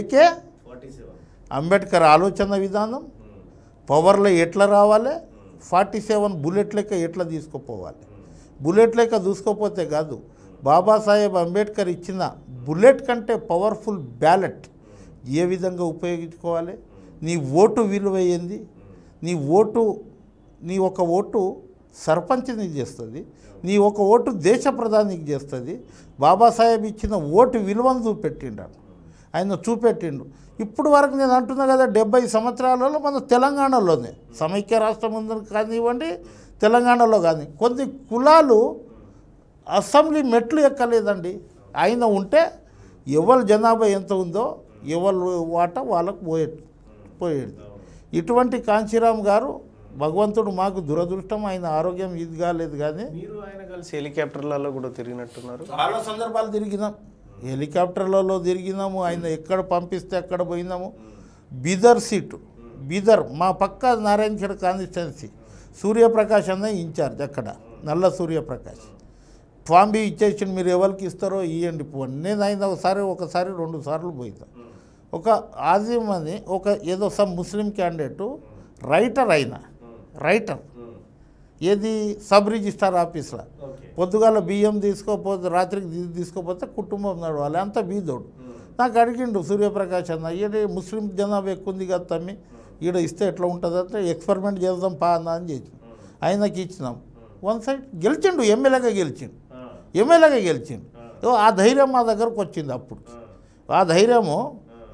ఏకే అంబేద్కర్ ఆలోచన విధానం పవర్లో ఎట్లా రావాలి ఫార్టీ సెవెన్ బుల్లెట్ లెక్క ఎట్లా తీసుకుపోవాలి బుల్లెట్ లెక్క చూసుకోపోతే కాదు బాబాసాహెబ్ అంబేద్కర్ ఇచ్చిన బుల్లెట్ కంటే పవర్ఫుల్ బ్యాలెట్ ఏ విధంగా ఉపయోగించుకోవాలి నీ ఓటు విలువయ్యింది నీ ఓటు నీ ఒక ఓటు సర్పంచ్ని చేస్తుంది నీ ఒక ఓటు దేశ ప్రధానికి చేస్తుంది బాబాసాహెబ్ ఇచ్చిన ఓటు విలువను చూపెట్టిండు ఆయన చూపెట్టిండు ఇప్పుడు వరకు నేను అంటున్నా కదా డెబ్బై సంవత్సరాలలో మన తెలంగాణలోనే సమైక్య రాష్ట్రం ఉందని కానివ్వండి తెలంగాణలో కానీ కొన్ని కులాలు అసెంబ్లీ మెట్లు ఎక్కలేదండి ఆయన ఉంటే ఎవరి జనాభా ఎంత ఉందో ఎవరు వాట వాళ్ళకు పోయే పోయేది ఇటువంటి కాంచీరామ్ గారు భగవంతుడు మాకు దురదృష్టం ఆయన ఆరోగ్యం ఇది కాలేదు కానీ మీరు ఆయన కలిసి హెలికాప్టర్లలో కూడా తిరిగినట్టున్నారు చాలా సందర్భాలు తిరిగినాం హెలికాప్టర్లలో తిరిగినాము ఆయన ఎక్కడ పంపిస్తే అక్కడ పోయినాము బీదర్ సీటు బీదర్ మా పక్క నారాయణఖేడ్ కాన్స్టిట్యున్సీ సూర్యప్రకాష్ అన్న ఇన్ఛార్జ్ అక్కడ నల్ల సూర్యప్రకాష్ ఫామ్ బి ఇచ్చేసి మీరు ఎవరికి ఇస్తారో ఇవ్వండి పో నేను అయింది ఒకసారి ఒకసారి రెండు సార్లు పోయితా hmm. ఒక ఆజీమ్ అని ఒక ఏదో సమ్ ముస్లిం క్యాండిడేటు రైటర్ అయిన రైటర్ ఏది సబ్ రిజిస్టార్ ఆఫీస్లో పొద్దుగాల బియ్యం తీసుకోకపోతే రాత్రికి తీసుకోకపోతే కుటుంబం నడవాలి అంతా బీదోడు hmm. నాకు అడిగిండు సూర్యప్రకాష్ అన్న ఈడ ముస్లిం జనాభా ఎక్కువ ఉంది కదా తమ్మి hmm. ఈడ ఇస్తే ఎట్లా ఉంటుంది అంటే ఎక్స్పెరిమెంట్ చేద్దాం పా అన్న అని చేసి ఆయనకి ఇచ్చినాం వన్ సైడ్ గెలిచిండు ఎమ్మెల్యేగా గెలిచిండు ఎమ్మెల్యేగా గెలిచింది ఆ ధైర్యం మా దగ్గరకు వచ్చింది అప్పుడు ఆ ధైర్యము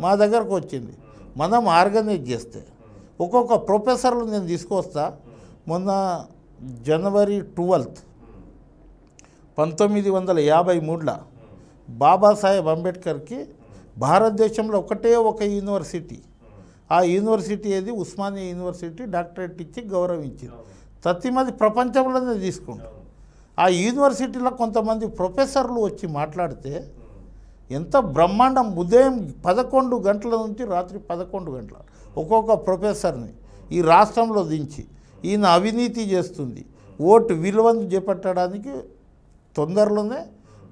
మా దగ్గరకు వచ్చింది మనం ఆర్గనైజ్ చేస్తే ఒక్కొక్క ప్రొఫెసర్లు నేను తీసుకొస్తా మొన్న జనవరి ట్వెల్త్ పంతొమ్మిది వందల యాభై మూడులో బాబాసాహెబ్ అంబేద్కర్కి భారతదేశంలో ఒకటే ఒక యూనివర్సిటీ ఆ యూనివర్సిటీ ఏది ఉస్మానియా యూనివర్సిటీ డాక్టరేట్ ఇచ్చి గౌరవించింది తత్తిమది ప్రపంచంలోనే తీసుకుంటాం ఆ యూనివర్సిటీలో కొంతమంది ప్రొఫెసర్లు వచ్చి మాట్లాడితే ఎంత బ్రహ్మాండం ఉదయం పదకొండు గంటల నుంచి రాత్రి పదకొండు గంటల ఒక్కొక్క ప్రొఫెసర్ని ఈ రాష్ట్రంలో దించి ఈయన అవినీతి చేస్తుంది ఓటు విలువను చేపట్టడానికి తొందరలోనే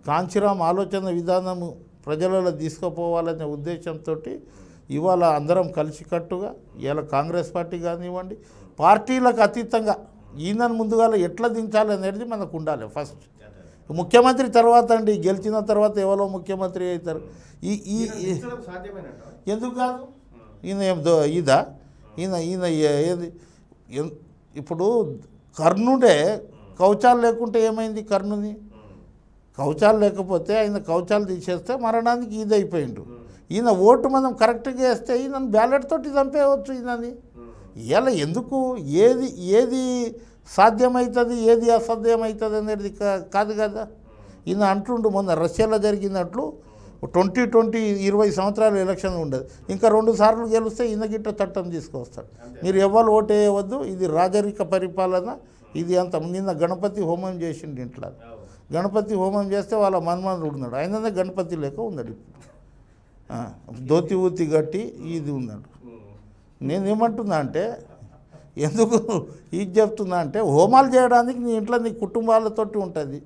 కాంచీరామ్ ఆలోచన విధానము ప్రజలలో తీసుకుపోవాలనే ఉద్దేశంతో ఇవాళ అందరం కలిసికట్టుగా ఇవాళ కాంగ్రెస్ పార్టీ కానివ్వండి పార్టీలకు అతీతంగా ఈయనను ముందుగా ఎట్లా దించాలి అనేది మనకు ఉండాలి ఫస్ట్ ముఖ్యమంత్రి తర్వాత అండి గెలిచిన తర్వాత ఎవరో ముఖ్యమంత్రి అవుతారు ఈ ఈ ఎందుకు కాదు ఈయన ఇదా ఈయన ఈయన ఏది ఇప్పుడు కర్ణుడే కౌచాలు లేకుంటే ఏమైంది కర్ణుని కౌచాలు లేకపోతే ఆయన కౌచాలు తీసేస్తే మరణానికి ఇదైపోయిండు ఈయన ఓటు మనం కరెక్ట్గా వేస్తే ఈయన బ్యాలెట్ తోటి చంపేయవచ్చు ఈయనని ఇలా ఎందుకు ఏది ఏది సాధ్యమవుతుంది ఏది అసాధ్యమవుతుంది అనేది కాదు కదా ఇది అంటుండు మొన్న రష్యాలో జరిగినట్లు ట్వంటీ ట్వంటీ ఇరవై సంవత్సరాలు ఎలక్షన్ ఉండదు ఇంకా రెండు సార్లు గెలిస్తే ఈయనకిట్ట చట్టం తీసుకొస్తాడు మీరు ఎవరు ఓటేయవద్దు ఇది రాజరిక పరిపాలన ఇది అంత నిన్న గణపతి హోమం చేసిండు ఇంట్లో గణపతి హోమం చేస్తే వాళ్ళ మన్మనుడు ఉన్నాడు ఆయననే గణపతి లేక ఉన్నాడు ఇప్పుడు దోతి ఊతి గట్టి ఇది ఉన్నాడు నేనేమంటున్నా అంటే ఎందుకు ఇది చెప్తుందా అంటే హోమాలు చేయడానికి నీ ఇంట్లో నీ కుటుంబాలతోటి ఉంటుంది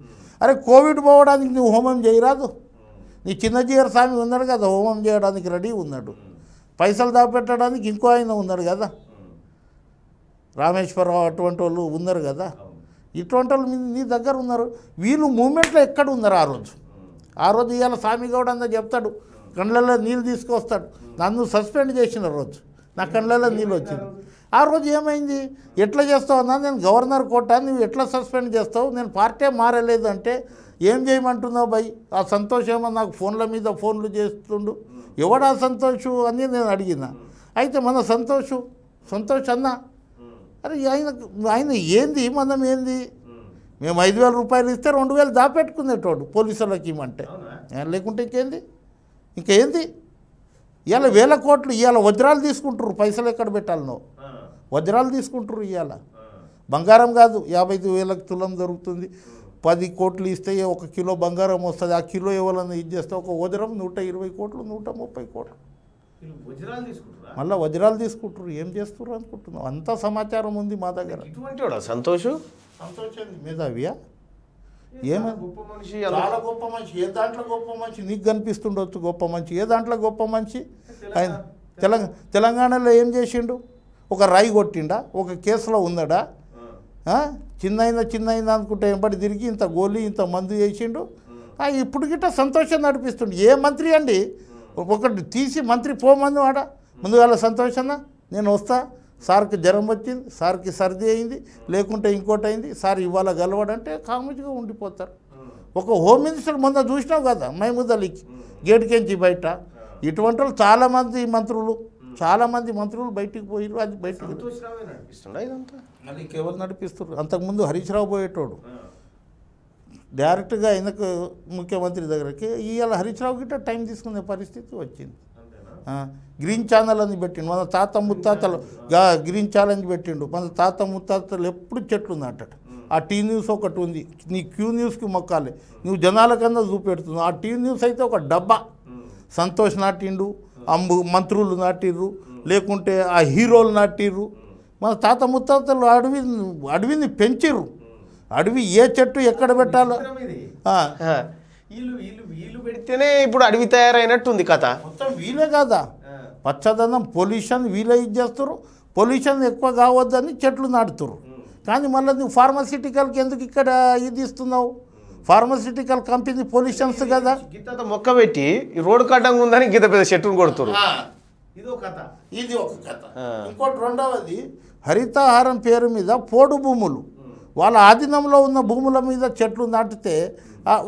అరే కోవిడ్ పోవడానికి నువ్వు హోమం చేయరాదు నీ చిన్నజీవర స్వామి ఉన్నాడు కదా హోమం చేయడానికి రెడీ ఉన్నాడు పైసలు దాపెట్టడానికి ఇంకో ఆయన ఉన్నాడు కదా రామేశ్వరరావు అటువంటి వాళ్ళు ఉన్నారు కదా ఇటువంటి వాళ్ళు నీ దగ్గర ఉన్నారు వీళ్ళు మూమెంట్లో ఎక్కడ ఉన్నారు ఆ రోజు ఆ రోజు ఇవాళ స్వామి గౌడ అంతా చెప్తాడు కండ్లలో నీళ్ళు తీసుకొస్తాడు నన్ను సస్పెండ్ చేసిన రోజు నా కండ్లలో నీళ్ళు వచ్చింది ఆ రోజు ఏమైంది ఎట్లా చేస్తావు అన్నా నేను గవర్నర్ కోటా నువ్వు ఎట్లా సస్పెండ్ చేస్తావు నేను పార్టీ మారలేదు అంటే ఏం చేయమంటున్నావు భయ్ ఆ సంతోష్ ఏమో నాకు ఫోన్ల మీద ఫోన్లు చేస్తుండు ఎవడా సంతోషం అని నేను అడిగిన అయితే మన సంతోషం సంతోష్ అన్న అరే ఆయన ఆయన ఏంది మనం ఏంది మేము ఐదు వేల రూపాయలు ఇస్తే రెండు వేలు దాపెట్టుకునేటోడు పోలీసులకి ఇమ్మంటే లేకుంటే ఇంకేంది ఇంకేంది ఇవాళ వేల కోట్లు ఇవాళ వజ్రాలు తీసుకుంటారు పైసలు ఎక్కడ పెట్టాలి నువ్వు వజ్రాలు తీసుకుంటారు ఇవాళ బంగారం కాదు యాభై ఐదు వేలకు తులం దొరుకుతుంది పది కోట్లు ఇస్తే ఒక కిలో బంగారం వస్తుంది ఆ కిలో ఇవ్వాలని ఇది చేస్తే ఒక వజ్రం నూట ఇరవై కోట్లు నూట ముప్పై కోట్లు మళ్ళీ వజ్రాలు తీసుకుంటారు ఏం చేస్తున్నారు అనుకుంటున్నాం అంత సమాచారం ఉంది మా దగ్గర సంతోషం మేధావ్యా చాలా గొప్ప మంచి ఏ దాంట్లో గొప్ప మంచి నీకు కనిపిస్తుండొచ్చు గొప్ప మంచి ఏ దాంట్లో గొప్ప మంచి ఆయన తెలంగాణ తెలంగాణలో ఏం చేసిండు ఒక రాయి కొట్టిండా ఒక కేసులో ఉందడా చిన్నైందా చిన్నైందా అనుకుంటే వెంబడి తిరిగి ఇంత గోలి ఇంత మందు చేసిండు ఇప్పుడు గిట్ట సంతోషం నడిపిస్తుండు ఏ మంత్రి అండి ఒకటి తీసి మంత్రి పోమంది వాడ ముందుగాల సంతోషంగా నేను వస్తా సార్కి జ్వరం వచ్చింది సార్కి సర్ది అయింది లేకుంటే ఇంకోటి అయింది సార్ ఇవాళ గలవాడంటే కామజ్గా ఉండిపోతారు ఒక హోమ్ మినిస్టర్ మొన్న చూసినావు కదా మహమూద్ అలీకి గేటుకెంచి బయట ఇటువంటి వాళ్ళు చాలామంది మంత్రులు చాలా మంది మంత్రులు బయటికి పోయిరు అది బయటకు కేవలం నడిపిస్తున్నారు అంతకుముందు హరీష్ రావు పోయేటోడు డైరెక్ట్గా ఎందుకు ముఖ్యమంత్రి దగ్గరికి ఇవాళ హరీష్ రావు గిట్ట టైం తీసుకునే పరిస్థితి వచ్చింది గ్రీన్ ఛానల్ అని పెట్టిండు మన తాత ముత్తాతలు గ్రీన్ ఛాలెంజ్ పెట్టిండు మన తాత ముత్తాతలు ఎప్పుడు చెట్లు నాటాడు ఆ టీ న్యూస్ ఒకటి ఉంది నీ క్యూ న్యూస్కి మొక్కాలి నువ్వు జనాల కన్నా చూపెడుతున్నావు ఆ టీ న్యూస్ అయితే ఒక డబ్బా సంతోష్ నాటిండు అంబు మంత్రులు నాటిర్రు లేకుంటే ఆ హీరోలు నాటిర్రు మన తాత ముత్తాతలు అడవి అడవిని పెంచిర్రు అడవి ఏ చెట్టు ఎక్కడ పెట్టాలో పెడితేనే ఇప్పుడు అడవి తయారైనట్టుంది కథ మొత్తం వీలే కాదా పచ్చదనం పొల్యూషన్ వీలే చేస్తారు పొల్యూషన్ ఎక్కువ కావద్దని చెట్లు నాటుతారు కానీ మళ్ళీ నువ్వు ఫార్మాసిటికల్కి ఎందుకు ఇక్కడ ఇది ఇస్తున్నావు ఫార్మస్యూటికల్ కంపెనీ పొల్యూషన్స్ కదా గీత మొక్క పెట్టి రోడ్డు కట్టంగా ఉందని గీత పెద్ద చెట్టును కొడుతున్నారు ఇది ఒక కథ ఇది ఒక కథ ఇంకోటి రెండవది హరితహారం పేరు మీద పోడు భూములు వాళ్ళ ఆధీనంలో ఉన్న భూముల మీద చెట్లు నాటితే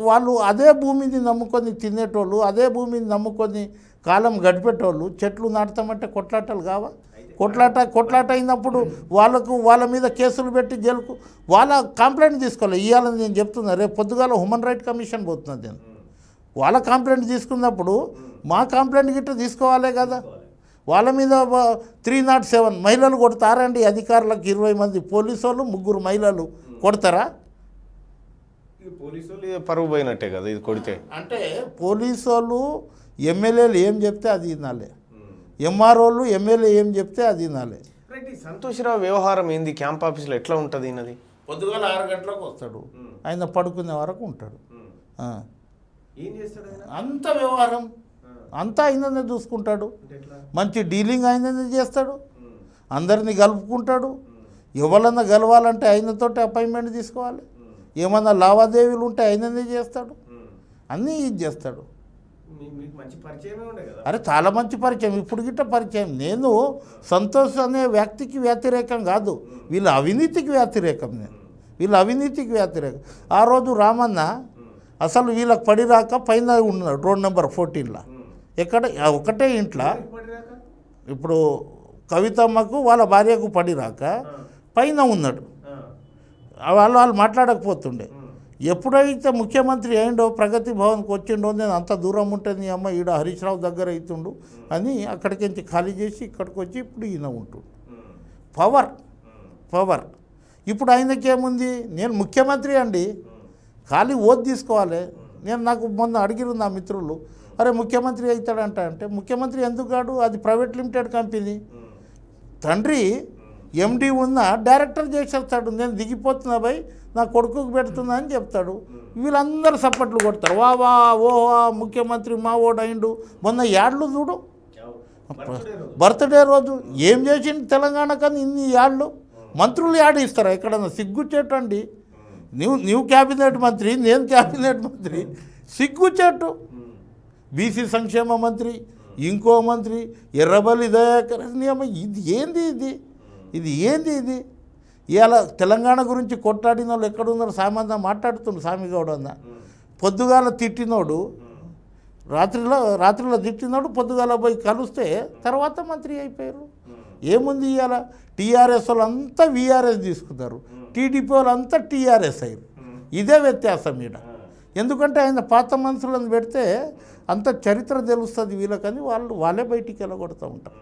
వాళ్ళు అదే భూమిని నమ్ముకొని తినేటోళ్ళు అదే భూమిని నమ్ముకొని కాలం గడిపేటోళ్ళు చెట్లు నాటుతామంటే కొట్లాటలు కావా కొట్లాట కొట్లాట అయినప్పుడు వాళ్ళకు వాళ్ళ మీద కేసులు పెట్టి జైలుకు వాళ్ళ కంప్లైంట్ తీసుకోవాలి ఇవ్వాలని నేను చెప్తున్నా రేపు పొద్దుగాల హ్యూమన్ రైట్ కమిషన్ పోతున్నా నేను వాళ్ళ కంప్లైంట్ తీసుకున్నప్పుడు మా కంప్లైంట్ గిట్ట తీసుకోవాలే కదా వాళ్ళ మీద త్రీ నాట్ సెవెన్ మహిళలు కొడతారండి అధికారులకు ఇరవై మంది పోలీసు వాళ్ళు ముగ్గురు మహిళలు కొడతారా పరువు పోయినట్టే కదా ఇది కొడితే అంటే పోలీసు వాళ్ళు ఎమ్మెల్యేలు ఏం చెప్తే అది వినాలి ఎంఆర్ఓలు ఎమ్మెల్యే ఏం చెప్తే అది తినాలి సంతోషరావు వ్యవహారం ఏంది క్యాంప్ ఆఫీస్లో ఎట్లా ఉంటుంది ఈయనది పొద్దుగాల ఆరు గంటలకు వస్తాడు ఆయన పడుకునే వరకు ఉంటాడు అంత వ్యవహారం అంతా ఆయననే చూసుకుంటాడు మంచి డీలింగ్ ఆయననే చేస్తాడు అందరినీ కలుపుకుంటాడు ఎవరన్నా గలవాలంటే ఆయనతోటి అపాయింట్మెంట్ తీసుకోవాలి ఏమన్నా లావాదేవీలు ఉంటే ఆయననే చేస్తాడు అన్నీ ఇది చేస్తాడు అరే చాలా మంచి పరిచయం ఇప్పుడు గిట్ట పరిచయం నేను సంతోష్ అనే వ్యక్తికి వ్యతిరేకం కాదు వీళ్ళ అవినీతికి వ్యతిరేకం నేను వీళ్ళ అవినీతికి వ్యతిరేకం ఆ రోజు రామన్న అసలు వీళ్ళకి పడిరాక పైన ఉన్నాడు రోడ్ నెంబర్ ఫోర్టీన్లో ఎక్కడ ఒకటే ఇంట్లో ఇప్పుడు కవితమ్మకు వాళ్ళ భార్యకు పడిరాక పైన ఉన్నాడు వాళ్ళు వాళ్ళు మాట్లాడకపోతుండే ఎప్పుడైతే ముఖ్యమంత్రి అయిండో ప్రగతి భవన్కి వచ్చిండో నేను అంత దూరం ఉంటుంది అమ్మ ఈడ హరీష్ రావు దగ్గర అవుతుండు అని అక్కడికించి ఖాళీ చేసి ఇక్కడికి వచ్చి ఇప్పుడు ఈయన ఉంటుండు పవర్ పవర్ ఇప్పుడు ఆయనకేముంది నేను ముఖ్యమంత్రి అండి ఖాళీ ఓద్ తీసుకోవాలి నేను నాకు మొన్న అడిగిరు నా మిత్రులు అరే ముఖ్యమంత్రి అవుతాడంట అంటే ముఖ్యమంత్రి ఎందుకు కాడు అది ప్రైవేట్ లిమిటెడ్ కంపెనీ తండ్రి ఎండి ఉన్న డైరెక్టర్ చేసేస్తాడు నేను దిగిపోతున్నా భయ్ నా కొడుకుకు పెడుతుందని చెప్తాడు వీళ్ళందరూ సప్పట్లు కొడతారు వా వా ఓహా ముఖ్యమంత్రి మా ఓడైండు మొన్న యాడ్లు చూడు బర్త్డే రోజు ఏం చేసింది తెలంగాణ కానీ ఇన్ని యాడ్లు మంత్రులు యాడ్ ఇస్తారా ఎక్కడన్నా సిగ్గుచ్చేటండి న్యూ న్యూ క్యాబినెట్ మంత్రి నేను క్యాబినెట్ మంత్రి సిగ్గుచ్చేట్టు బీసీ సంక్షేమ మంత్రి ఇంకో మంత్రి ఎర్రబల్లి దయాకర్ నియమ ఇది ఏంది ఇది ఇది ఏంది ఇది ఇవాళ తెలంగాణ గురించి కొట్లాడిన వాళ్ళు ఎక్కడున్నారు సామాన్య మాట్లాడుతుంది సామి గౌడ అన్న పొద్దుగాల తిట్టినోడు రాత్రిలో రాత్రిలో తిట్టినోడు పొద్దుగాల పోయి కలిస్తే తర్వాత మంత్రి అయిపోయారు ఏముంది ఇవాళ టీఆర్ఎస్ వాళ్ళంతా వీఆర్ఎస్ తీసుకున్నారు టీడీపీ వాళ్ళంతా టీఆర్ఎస్ అయ్యారు ఇదే వ్యత్యాసం ఈడ ఎందుకంటే ఆయన పాత మనుషులను పెడితే అంత చరిత్ర తెలుస్తుంది వీళ్ళకని వాళ్ళు వాళ్ళే బయటికి వెళ్ళగొడుతూ ఉంటారు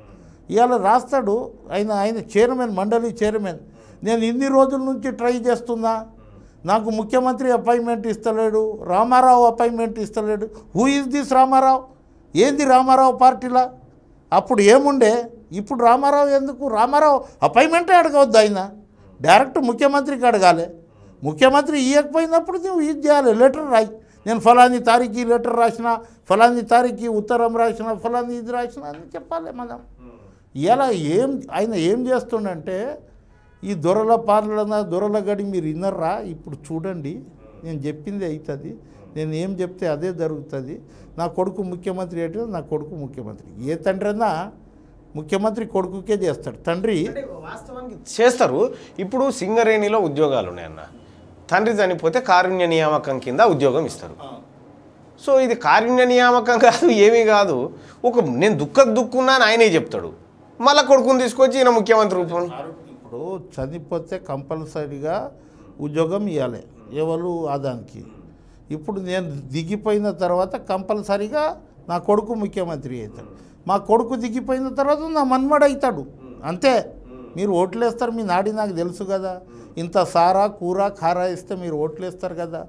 ఇవాళ రాస్తాడు ఆయన ఆయన చైర్మన్ మండలి చైర్మన్ నేను ఇన్ని రోజుల నుంచి ట్రై చేస్తున్నా నాకు ముఖ్యమంత్రి అపాయింట్మెంట్ ఇస్తలేడు రామారావు అపాయింట్మెంట్ ఇస్తలేడు హూ ఇస్ దిస్ రామారావు ఏంది రామారావు పార్టీలా అప్పుడు ఏముండే ఇప్పుడు రామారావు ఎందుకు రామారావు అపాయింట్మెంటే అడగవద్దు ఆయన డైరెక్ట్ ముఖ్యమంత్రికి అడగాలి ముఖ్యమంత్రి ఇవ్వకపోయినప్పుడు నువ్వు ఇది చేయాలి లెటర్ రాయి నేను ఫలాని తారీఖు లెటర్ రాసిన ఫలాని తారీఖు ఉత్తరం రాసిన ఫలాని ఇది రాసిన అని చెప్పాలి మనం ఇలా hmm. ఏం ఆయన ఏం చేస్తుండంటే ఈ దొరల పాలన దొరల గడి మీరు విన్నర్రా ఇప్పుడు చూడండి నేను చెప్పింది అవుతుంది నేను ఏం చెప్తే అదే జరుగుతుంది నా కొడుకు ముఖ్యమంత్రి అంటే నా కొడుకు ముఖ్యమంత్రి ఏ తండ్రి అన్నా ముఖ్యమంత్రి కొడుకుకే చేస్తాడు తండ్రి వాస్తవానికి చేస్తారు ఇప్పుడు సింగరేణిలో ఉద్యోగాలు ఉన్నాయన్న తండ్రి చనిపోతే కారుణ్య నియామకం కింద ఉద్యోగం ఇస్తారు సో ఇది కారుణ్య నియామకం కాదు ఏమీ కాదు ఒక నేను దుఃఖ దుక్కున్నాను ఆయనే చెప్తాడు మళ్ళా కొడుకుని తీసుకొచ్చి ఈయన ముఖ్యమంత్రి ఇప్పుడు చనిపోతే కంపల్సరీగా ఉద్యోగం ఇవ్వాలి ఎవరు ఆదానికి ఇప్పుడు నేను దిగిపోయిన తర్వాత కంపల్సరీగా నా కొడుకు ముఖ్యమంత్రి అవుతాడు మా కొడుకు దిగిపోయిన తర్వాత నా మన్మడు అవుతాడు అంతే మీరు ఓట్లేస్తారు మీ నాడి నాకు తెలుసు కదా ఇంత సారా కూర కార ఇస్తే మీరు ఓట్లేస్తారు కదా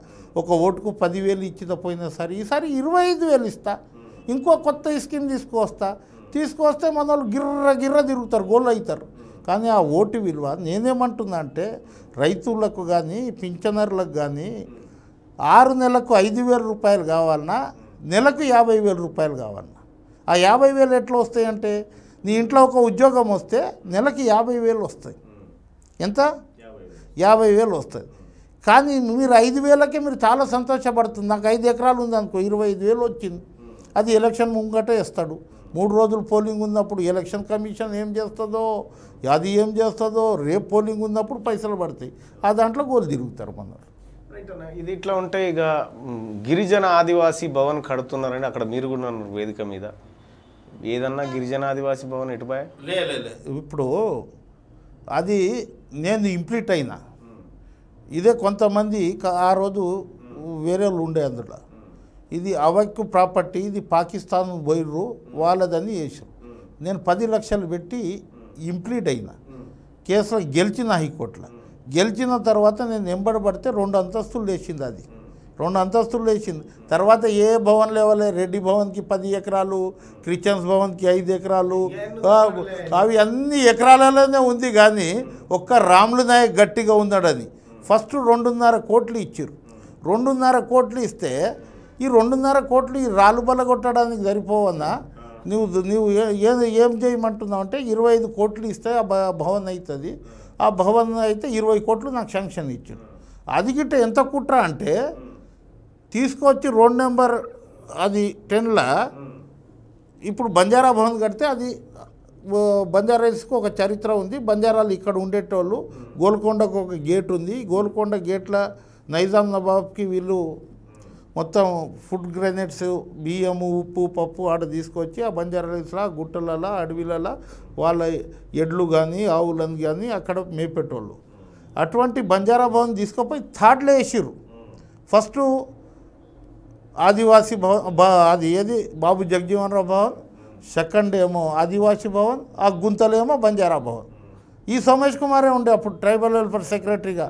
ఒక ఓటుకు పదివేలు ఇచ్చిన పోయినసారి ఈసారి ఇరవై ఐదు వేలు ఇస్తా ఇంకో కొత్త స్కీమ్ తీసుకువస్తా తీసుకొస్తే మన వాళ్ళు గిర్ర గిర్ర తిరుగుతారు గోళ్ళు అవుతారు కానీ ఆ ఓటు విలువ అంటే రైతులకు కానీ పింఛనర్లకు కానీ ఆరు నెలకు ఐదు వేల రూపాయలు కావాలన్నా నెలకు యాభై వేల రూపాయలు కావాలన్నా ఆ యాభై వేలు ఎట్లా వస్తాయంటే నీ ఇంట్లో ఒక ఉద్యోగం వస్తే నెలకి యాభై వేలు వస్తాయి ఎంత యాభై వేలు వస్తుంది కానీ మీరు ఐదు వేలకే మీరు చాలా సంతోషపడుతుంది నాకు ఐదు ఎకరాలు ఉందనుకో ఇరవై ఐదు వేలు వచ్చింది అది ఎలక్షన్ ముంగట ఇస్తాడు మూడు రోజులు పోలింగ్ ఉన్నప్పుడు ఎలక్షన్ కమిషన్ ఏం చేస్తుందో అది ఏం చేస్తుందో రేపు పోలింగ్ ఉన్నప్పుడు పైసలు పడతాయి ఆ దాంట్లో గోలు తిరుగుతారు కొందరు ఇది ఇట్లా ఉంటే ఇక గిరిజన ఆదివాసీ భవన్ కడుతున్నారని అక్కడ మీరు కూడా వేదిక మీద ఏదన్నా గిరిజన ఆదివాసీ భవన్ ఎటుపోయా ఇప్పుడు అది నేను ఇంప్లీట్ అయినా ఇదే కొంతమంది ఆ రోజు వేరే వాళ్ళు ఉండే అందులో ఇది అవక్కు ప్రాపర్టీ ఇది పాకిస్తాన్ బోయిర్రు వాళ్ళదని చేసారు నేను పది లక్షలు పెట్టి ఇంప్లీట్ అయినా కేసులో గెలిచిన హైకోర్టులో గెలిచిన తర్వాత నేను ఎంబడబడితే రెండు అంతస్తులు లేచింది అది రెండు అంతస్తులు లేచింది తర్వాత ఏ భవన్ లేవలే రెడ్డి భవన్కి పది ఎకరాలు క్రిస్టియన్స్ భవన్కి ఐదు ఎకరాలు అవి అన్ని ఎకరాలలోనే ఉంది కానీ ఒక్క రాములు నాయక్ గట్టిగా ఉన్నాడని ఫస్ట్ రెండున్నర కోట్లు ఇచ్చారు రెండున్నర కోట్లు ఇస్తే ఈ రెండున్నర కోట్లు ఈ రాళ్ళు బలగొట్టడానికి సరిపోవన్నా నువ్వు నువ్వు ఏం ఏం చేయమంటున్నావు అంటే ఇరవై ఐదు కోట్లు ఇస్తే ఆ భవన్ అవుతుంది ఆ భవన్ అయితే ఇరవై కోట్లు నాకు శాంక్షన్ ఇచ్చాడు అది గిట్ట ఎంత కుట్ర అంటే తీసుకొచ్చి రోడ్ నెంబర్ అది టెన్లా ఇప్పుడు బంజారా భవన్ కడితే అది బంజారాస్కి ఒక చరిత్ర ఉంది బంజారాలు ఇక్కడ ఉండేటోళ్ళు గోల్కొండకు ఒక గేట్ ఉంది గోల్కొండ గేట్ల నైజాం నవాబ్కి వీళ్ళు మొత్తం ఫుడ్ గ్రెనేట్స్ బియ్యము ఉప్పు పప్పు ఆడ తీసుకొచ్చి ఆ బంజారా గుట్టలలో అడవిలలో వాళ్ళ ఎడ్లు కానీ ఆవులను కానీ అక్కడ మేపెట్టోళ్ళు అటువంటి బంజారా భవన్ తీసుకుపోయి థర్డ్లో వేసిర్రు ఫస్ట్ ఆదివాసీ భవన్ అది ఏది బాబు జగజీవనరావు భవన్ సెకండ్ ఏమో ఆదివాసీ భవన్ ఆ గుంతలేమో బంజారా భవన్ ఈ సోమేష్ కుమారే ఉండే అప్పుడు ట్రైబల్ వెల్ఫేర్ సెక్రటరీగా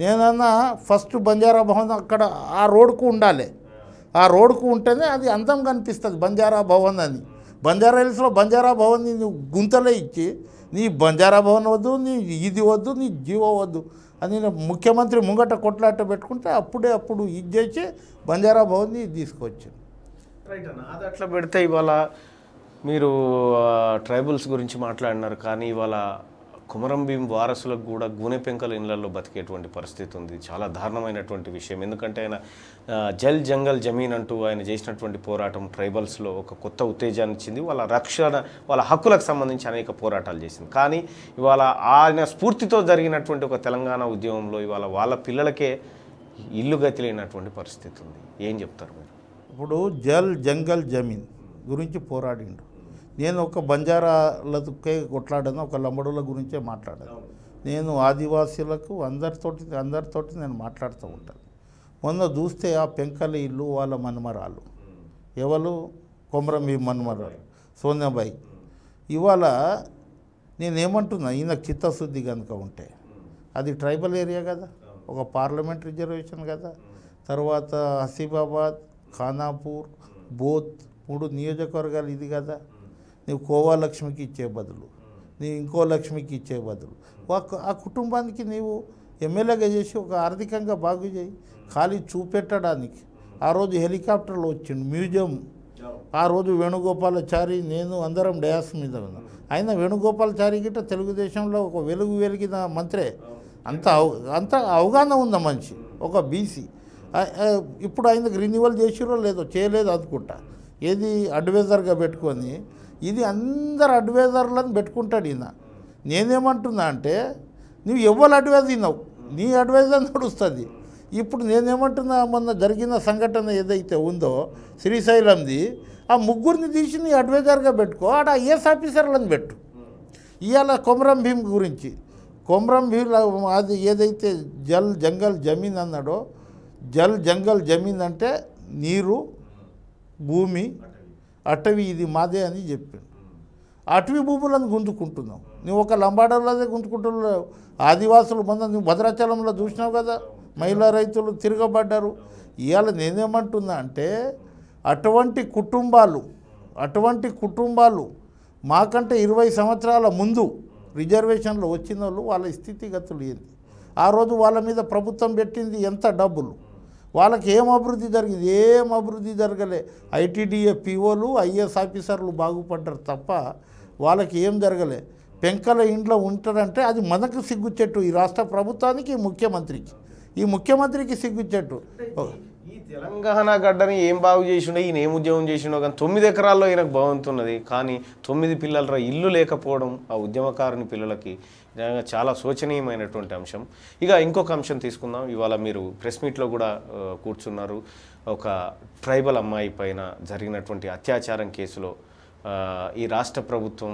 నేనన్నా ఫస్ట్ బంజారా భవన్ అక్కడ ఆ రోడ్కు ఉండాలి ఆ రోడ్కు ఉంటేనే అది అందం కనిపిస్తుంది బంజారా భవన్ అని బంజారా హిల్స్లో బంజారా భవన్ నువ్వు గుంతలే ఇచ్చి నీ బంజారా భవన్ వద్దు నీ ఇది వద్దు నీ జీవో వద్దు అని ముఖ్యమంత్రి ముంగట కొట్లాట పెట్టుకుంటే అప్పుడే అప్పుడు ఇది చేసి బంజారా భవన్ని తీసుకొచ్చాను రైట్ అన్న అది అట్లా పెడితే ఇవాళ మీరు ట్రైబల్స్ గురించి మాట్లాడినారు కానీ ఇవాళ కుమరం భీం వారసులకు కూడా గూనె పెంకల ఇళ్లలో బతికేటువంటి పరిస్థితి ఉంది చాలా దారుణమైనటువంటి విషయం ఎందుకంటే ఆయన జల్ జంగల్ జమీన్ అంటూ ఆయన చేసినటువంటి పోరాటం ట్రైబల్స్లో ఒక కొత్త ఉత్తేజాన్ని ఇచ్చింది వాళ్ళ రక్షణ వాళ్ళ హక్కులకు సంబంధించి అనేక పోరాటాలు చేసింది కానీ ఇవాళ ఆయన స్ఫూర్తితో జరిగినటువంటి ఒక తెలంగాణ ఉద్యమంలో ఇవాళ వాళ్ళ పిల్లలకే ఇల్లు గతి లేనటువంటి పరిస్థితి ఉంది ఏం చెప్తారు మీరు ఇప్పుడు జల్ జంగల్ జమీన్ గురించి పోరాడిండు నేను ఒక బంజారాలకే కొట్లాడాను ఒక లంబడుల గురించే మాట్లాడాను నేను ఆదివాసీలకు అందరితోటి అందరితోటి నేను మాట్లాడుతూ ఉంటాను మొన్న చూస్తే ఆ పెంకల ఇల్లు వాళ్ళ మన్మరాలు ఎవరు ఈ మన్మరాలు సోనియాబాయి ఇవాళ నేనేమంటున్నా ఈయన చిత్తశుద్ధి కనుక ఉంటే అది ట్రైబల్ ఏరియా కదా ఒక పార్లమెంట్ రిజర్వేషన్ కదా తర్వాత ఆసిఫాబాద్ ఖానాపూర్ బోత్ మూడు నియోజకవర్గాలు ఇది కదా నీవు కోవా లక్ష్మికి ఇచ్చే బదులు నీవు ఇంకో లక్ష్మికి ఇచ్చే బదులు ఆ కుటుంబానికి నీవు ఎమ్మెల్యేగా చేసి ఒక ఆర్థికంగా బాగు చేయి ఖాళీ చూపెట్టడానికి ఆ రోజు హెలికాప్టర్లు వచ్చిండు మ్యూజియం ఆ రోజు వేణుగోపాలచారి నేను అందరం డయాస్ మీద ఉన్నాం ఆయన వేణుగోపాలచారి గిట్ట తెలుగుదేశంలో ఒక వెలుగు వెలిగిన మంత్రే అంత అంత అవగాహన ఉన్న మనిషి ఒక బీసీ ఇప్పుడు ఆయనకు రిన్యూవల్ చేసిరో లేదో చేయలేదు అనుకుంటా ఏది అడ్వైజర్గా పెట్టుకొని ఇది అందరు అడ్వైజర్లను పెట్టుకుంటాడు ఈయన నేనేమంటున్నా అంటే నువ్వు ఎవరు అడ్వైజ్ తిన్నావు నీ అడ్వైజర్ నడుస్తుంది ఇప్పుడు నేనేమంటున్నా మొన్న జరిగిన సంఘటన ఏదైతే ఉందో శ్రీశైలంది ఆ ముగ్గురిని తీసి నీ అడ్వైజర్గా పెట్టుకో ఆడ ఏఎస్ ఆఫీసర్లను పెట్టు ఇవాళ కొమరం భీమ్ గురించి కొమరం భీమ్ అది ఏదైతే జల్ జంగల్ జమీన్ అన్నాడో జల్ జంగల్ జమీన్ అంటే నీరు భూమి అటవీ ఇది మాదే అని చెప్పాడు అటవీ భూములను గుంజుకుంటున్నాం నువ్వు ఒక లంబాడలదే గుంజుకుంటున్నావు ఆదివాసులు మొన్న నువ్వు భద్రాచలంలో చూసినావు కదా మహిళా రైతులు తిరగబడ్డారు ఇవాళ నేనేమంటున్నా అంటే అటువంటి కుటుంబాలు అటువంటి కుటుంబాలు మాకంటే ఇరవై సంవత్సరాల ముందు రిజర్వేషన్లు వచ్చిన వాళ్ళు వాళ్ళ స్థితిగతులు ఏంది ఆ రోజు వాళ్ళ మీద ప్రభుత్వం పెట్టింది ఎంత డబ్బులు వాళ్ళకి ఏం అభివృద్ధి జరిగింది ఏం అభివృద్ధి జరగలే ఐటీడీఏ పీఓలు ఐఏఎస్ ఆఫీసర్లు బాగుపడ్డారు తప్ప వాళ్ళకి ఏం జరగలే పెంకల ఇంట్లో ఉంటారంటే అది మనకు సిగ్గుచ్చేట్టు ఈ రాష్ట్ర ప్రభుత్వానికి ముఖ్యమంత్రికి ఈ ముఖ్యమంత్రికి ఓకే తెలంగాణ గడ్డని ఏం బాగు చేసిండో ఈయన ఏం ఉద్యమం చేసిండో కానీ తొమ్మిది ఎకరాల్లో ఈయనకు బాగుంటున్నది కానీ తొమ్మిది పిల్లల ఇల్లు లేకపోవడం ఆ ఉద్యమకారుని పిల్లలకి నిజంగా చాలా శోచనీయమైనటువంటి అంశం ఇక ఇంకొక అంశం తీసుకుందాం ఇవాళ మీరు ప్రెస్ మీట్లో కూడా కూర్చున్నారు ఒక ట్రైబల్ అమ్మాయి పైన జరిగినటువంటి అత్యాచారం కేసులో ఈ రాష్ట్ర ప్రభుత్వం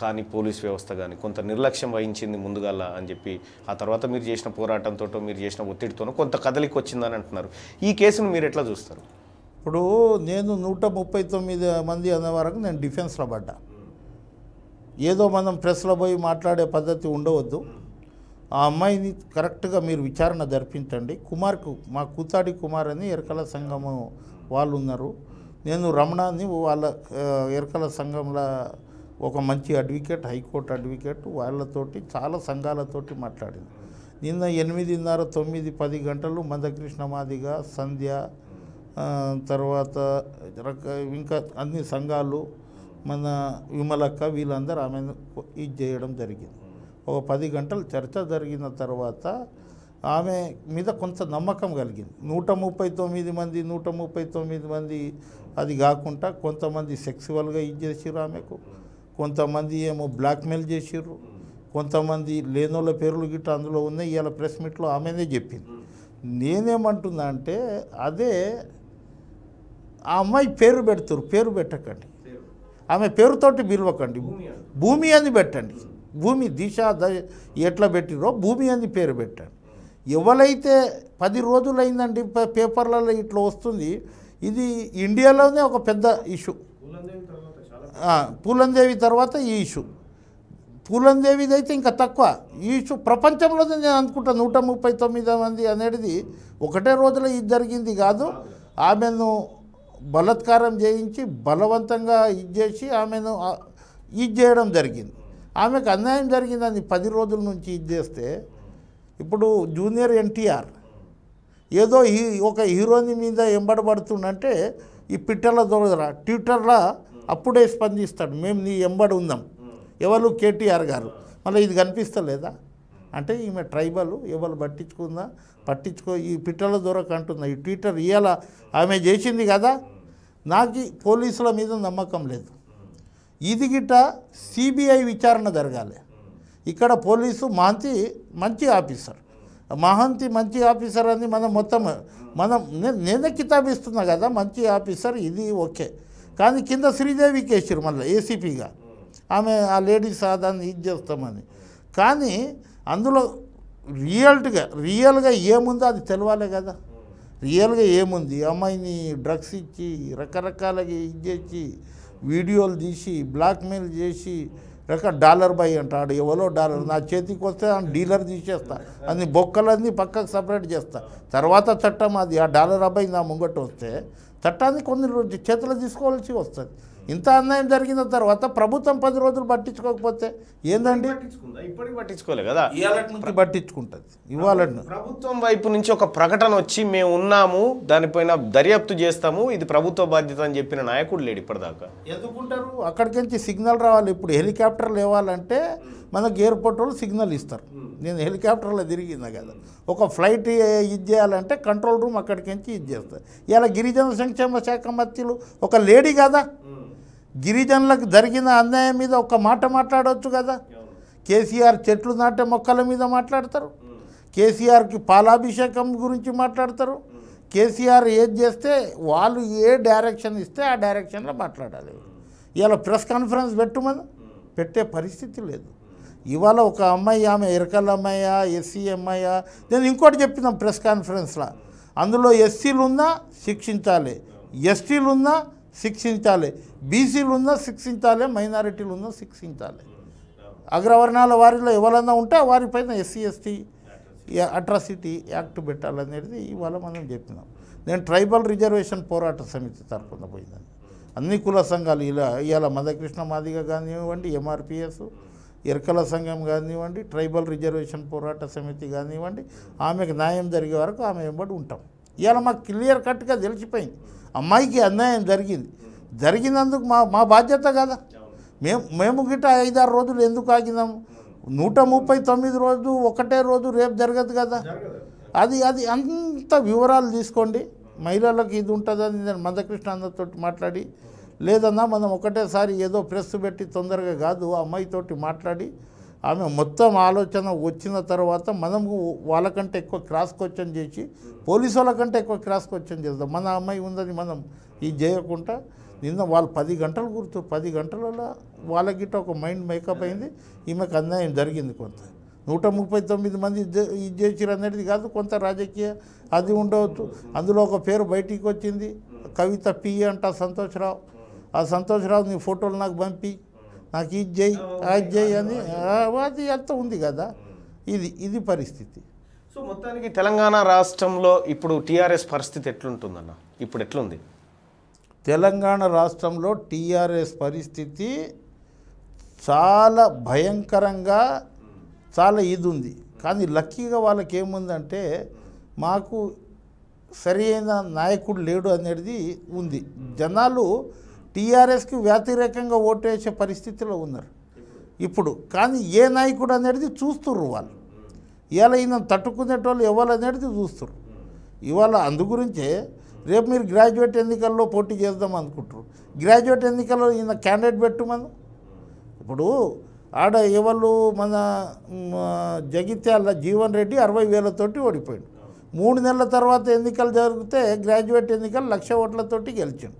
కానీ పోలీస్ వ్యవస్థ కానీ కొంత నిర్లక్ష్యం వహించింది ముందుగాల అని చెప్పి ఆ తర్వాత మీరు చేసిన పోరాటంతో మీరు చేసిన ఒత్తిడితోనో కొంత కదలికి వచ్చిందని అంటున్నారు ఈ కేసును మీరు ఎట్లా చూస్తారు ఇప్పుడు నేను నూట ముప్పై తొమ్మిది మంది అనే వరకు నేను డిఫెన్స్లో పడ్డా ఏదో మనం ప్రెస్లో పోయి మాట్లాడే పద్ధతి ఉండవద్దు ఆ అమ్మాయిని కరెక్ట్గా మీరు విచారణ జరిపించండి కుమార్కు మా కూతాడి కుమార్ అని ఎరకల సంఘము వాళ్ళు ఉన్నారు నేను రమణాన్ని వాళ్ళ ఎరకల సంఘంలో ఒక మంచి అడ్వకేట్ హైకోర్టు అడ్వకేట్ వాళ్ళతోటి చాలా సంఘాలతోటి మాట్లాడింది నిన్న ఎనిమిదిన్నర తొమ్మిది పది గంటలు మందకృష్ణ సంధ్య తర్వాత ఇంకా అన్ని సంఘాలు మన విమలక్క వీళ్ళందరూ ఆమెను ఇది చేయడం జరిగింది ఒక పది గంటలు చర్చ జరిగిన తర్వాత ఆమె మీద కొంత నమ్మకం కలిగింది నూట ముప్పై తొమ్మిది మంది నూట ముప్పై తొమ్మిది మంది అది కాకుండా కొంతమంది సెక్సువల్గా ఇది చేసిరు ఆమెకు కొంతమంది ఏమో బ్లాక్మెయిల్ చేసారు కొంతమంది లేనోళ్ళ పేర్లు గిట్ట అందులో ఉన్నాయి ఇవాళ ప్రెస్ మీట్లో ఆమెనే చెప్పింది నేనేమంటున్నా అంటే అదే ఆ అమ్మాయి పేరు పెడతారు పేరు పెట్టకండి ఆమె పేరుతోటి పిలవకండి భూమి అని పెట్టండి భూమి దిశ ఎట్లా పెట్టిరో భూమి అని పేరు పెట్టండి ఎవరైతే పది రోజులైందండి పేపర్లలో ఇట్లా వస్తుంది ఇది ఇండియాలోనే ఒక పెద్ద ఇష్యూ పూలందేవి తర్వాత ఈ ఇష్యూ పూలందేవిది అయితే ఇంకా తక్కువ ఈ ఇష్యూ ప్రపంచంలో నేను అనుకుంటా నూట ముప్పై తొమ్మిది మంది అనేది ఒకటే రోజులో ఇది జరిగింది కాదు ఆమెను బలత్కారం చేయించి బలవంతంగా ఇది చేసి ఆమెను ఇది చేయడం జరిగింది ఆమెకు అన్యాయం జరిగిందని పది రోజుల నుంచి ఇది చేస్తే ఇప్పుడు జూనియర్ ఎన్టీఆర్ ఏదో హీ ఒక హీరోని మీద ఎంబడబడుతుండంటే ఈ పిట్టల దొరదరా ట్విట్టర్లో అప్పుడే స్పందిస్తాడు మేము నీ ఎంబడి ఉందాం ఎవరు కేటీఆర్ గారు మళ్ళీ ఇది కనిపిస్తలేదా అంటే ఈమె ట్రైబల్ ఎవరు పట్టించుకుందా పట్టించుకో ఈ పిట్టల దొరకు అంటుందా ఈ ట్విట్టర్ ఇవాళ ఆమె చేసింది కదా నాకు పోలీసుల మీద నమ్మకం లేదు ఇది గిట్ట సిబిఐ విచారణ జరగాలి ఇక్కడ పోలీసు మహంతి మంచి ఆఫీసర్ మహంతి మంచి ఆఫీసర్ అని మనం మొత్తం మనం నేనే కితాబిస్తున్నా కదా మంచి ఆఫీసర్ ఇది ఓకే కానీ కింద శ్రీదేవికి వేసారు మళ్ళీ ఏసీపీగా ఆమె ఆ లేడీస్ ఆదాన్ని ఇది చేస్తామని కానీ అందులో రియల్గా రియల్గా ఏముందో అది తెలవాలి కదా రియల్గా ఏముంది అమ్మాయిని డ్రగ్స్ ఇచ్చి రకరకాలగా ఇది చేసి వీడియోలు తీసి బ్లాక్మెయిల్ చేసి రక డాలర్ బై అంటాడు ఎవరో డాలర్ నా చేతికి వస్తే డీలర్ తీసేస్తా అన్ని బొక్కలన్నీ పక్కకు సపరేట్ చేస్తా తర్వాత చట్టం అది ఆ డాలర్ అబ్బాయి నా ముంగట వస్తే చట్టాన్ని కొన్ని చేతులు తీసుకోవాల్సి వస్తుంది ఇంత అన్యాయం జరిగిన తర్వాత ప్రభుత్వం పది రోజులు పట్టించుకోకపోతే ఏందండి ఇప్పటికి పట్టించుకోలే కదా ఇవాళ పట్టించుకుంటుంది ఇవాళ ప్రభుత్వం వైపు నుంచి ఒక ప్రకటన వచ్చి మేము ఉన్నాము దానిపైన దర్యాప్తు చేస్తాము ఇది ప్రభుత్వ బాధ్యత అని చెప్పిన నాయకుడు లేడు ఇప్పటిదాకా ఎందుకుంటారు అక్కడికి సిగ్నల్ రావాలి ఇప్పుడు హెలికాప్టర్ లేవాలంటే మనకు ఎయిర్పోర్ట్ వాళ్ళు సిగ్నల్ ఇస్తారు నేను హెలికాప్టర్లో తిరిగిందా కదా ఒక ఫ్లైట్ ఇది చేయాలంటే కంట్రోల్ రూమ్ అక్కడికి ఇది చేస్తారు ఇలా గిరిజన సంక్షేమ శాఖ మత్యులు ఒక లేడీ కదా గిరిజనులకు జరిగిన అన్యాయం మీద ఒక మాట మాట్లాడవచ్చు కదా కేసీఆర్ చెట్లు నాటే మొక్కల మీద మాట్లాడతారు కేసీఆర్కి పాలాభిషేకం గురించి మాట్లాడతారు కేసీఆర్ ఏది చేస్తే వాళ్ళు ఏ డైరెక్షన్ ఇస్తే ఆ డైరెక్షన్లో మాట్లాడాలి ఇవాళ ప్రెస్ కాన్ఫరెన్స్ పెట్టుమని పెట్టే పరిస్థితి లేదు ఇవాళ ఒక అమ్మాయి ఆమె ఎరకల్ అమ్మాయా ఎస్సీ అమ్మాయా నేను ఇంకోటి చెప్పినాం ప్రెస్ కాన్ఫరెన్స్లో అందులో ఎస్సీలున్నా శిక్షించాలి ఎస్టీలు ఉన్నా శిక్షించాలి బీసీలు ఉన్నా శిక్షించాలి మైనారిటీలు ఉన్నా శిక్షించాలి అగ్రవర్ణాల వారిలో ఎవరన్నా ఉంటే వారిపైన ఎస్సీ ఎస్టీ అట్రాసిటీ యాక్ట్ పెట్టాలనేది ఇవాళ మనం చెప్పినాం నేను ట్రైబల్ రిజర్వేషన్ పోరాట సమితి తరఫున పోయిందని అన్ని కుల సంఘాలు ఇలా ఇవాళ మదకృష్ణ మాదిగ కానివ్వండి ఎంఆర్పిఎస్ ఎరకల సంఘం కానివ్వండి ట్రైబల్ రిజర్వేషన్ పోరాట సమితి కానివ్వండి ఆమెకు న్యాయం జరిగే వరకు ఆమె వెంబడి ఉంటాం ఇవాళ మాకు క్లియర్ కట్గా తెలిసిపోయింది అమ్మాయికి అన్యాయం జరిగింది జరిగినందుకు మా మా బాధ్యత కదా మేము మేము గిట్ట ఐదారు రోజులు ఎందుకు ఆగినాము నూట ముప్పై తొమ్మిది రోజు ఒకటే రోజు రేపు జరగదు కదా అది అది అంత వివరాలు తీసుకోండి మహిళలకు ఇది ఉంటుందని నేను మందకృష్ణ అన్నతో మాట్లాడి లేదన్నా మనం ఒకటేసారి ఏదో ప్రెస్ పెట్టి తొందరగా కాదు అమ్మాయితోటి మాట్లాడి ఆమె మొత్తం ఆలోచన వచ్చిన తర్వాత మనము వాళ్ళకంటే ఎక్కువ క్రాస్ క్వశ్చన్ చేసి పోలీసు వాళ్ళకంటే ఎక్కువ క్రాస్ క్వశ్చన్ చేద్దాం మన అమ్మాయి ఉందని మనం ఇది చేయకుండా నిన్న వాళ్ళు పది గంటలు గుర్తు పది గంటలలో వాళ్ళకిట ఒక మైండ్ మేకప్ అయింది ఈమెకు అన్యాయం జరిగింది కొంత నూట ముప్పై తొమ్మిది మంది ఇది చేసిరు అనేది కాదు కొంత రాజకీయ అది ఉండవచ్చు అందులో ఒక పేరు బయటికి వచ్చింది కవిత పి అంట సంతోష్రావు ఆ సంతోష్రావు నీ ఫోటోలు నాకు పంపి నాకు ఇది చేయి అది చేయి అని అది ఎంత ఉంది కదా ఇది ఇది పరిస్థితి సో మొత్తానికి తెలంగాణ రాష్ట్రంలో ఇప్పుడు టీఆర్ఎస్ పరిస్థితి ఎట్లుంటుందన్న ఇప్పుడు ఎట్లుంది తెలంగాణ రాష్ట్రంలో టీఆర్ఎస్ పరిస్థితి చాలా భయంకరంగా చాలా ఇది ఉంది కానీ లక్కీగా వాళ్ళకి ఏముందంటే మాకు సరైన నాయకుడు లేడు అనేది ఉంది జనాలు టీఆర్ఎస్కి వ్యతిరేకంగా ఓటు వేసే పరిస్థితిలో ఉన్నారు ఇప్పుడు కానీ ఏ నాయకుడు అనేది చూస్తుర్రు వాళ్ళు ఇవాళ ఈయన తట్టుకునేటోళ్ళు ఇవ్వాలనేది చూస్తున్నారు ఇవాళ అందుగురించే రేపు మీరు గ్రాడ్యుయేట్ ఎన్నికల్లో పోటీ చేద్దాం అనుకుంటారు గ్రాడ్యుయేట్ ఎన్నికల్లో ఈయన క్యాండిడేట్ మనం ఇప్పుడు ఆడ ఎవరు మన జగిత్యాల జీవన్ రెడ్డి అరవై వేలతోటి ఓడిపోయాడు మూడు నెలల తర్వాత ఎన్నికలు జరిగితే గ్రాడ్యుయేట్ ఎన్నికలు లక్ష ఓట్లతోటి గెలిచాడు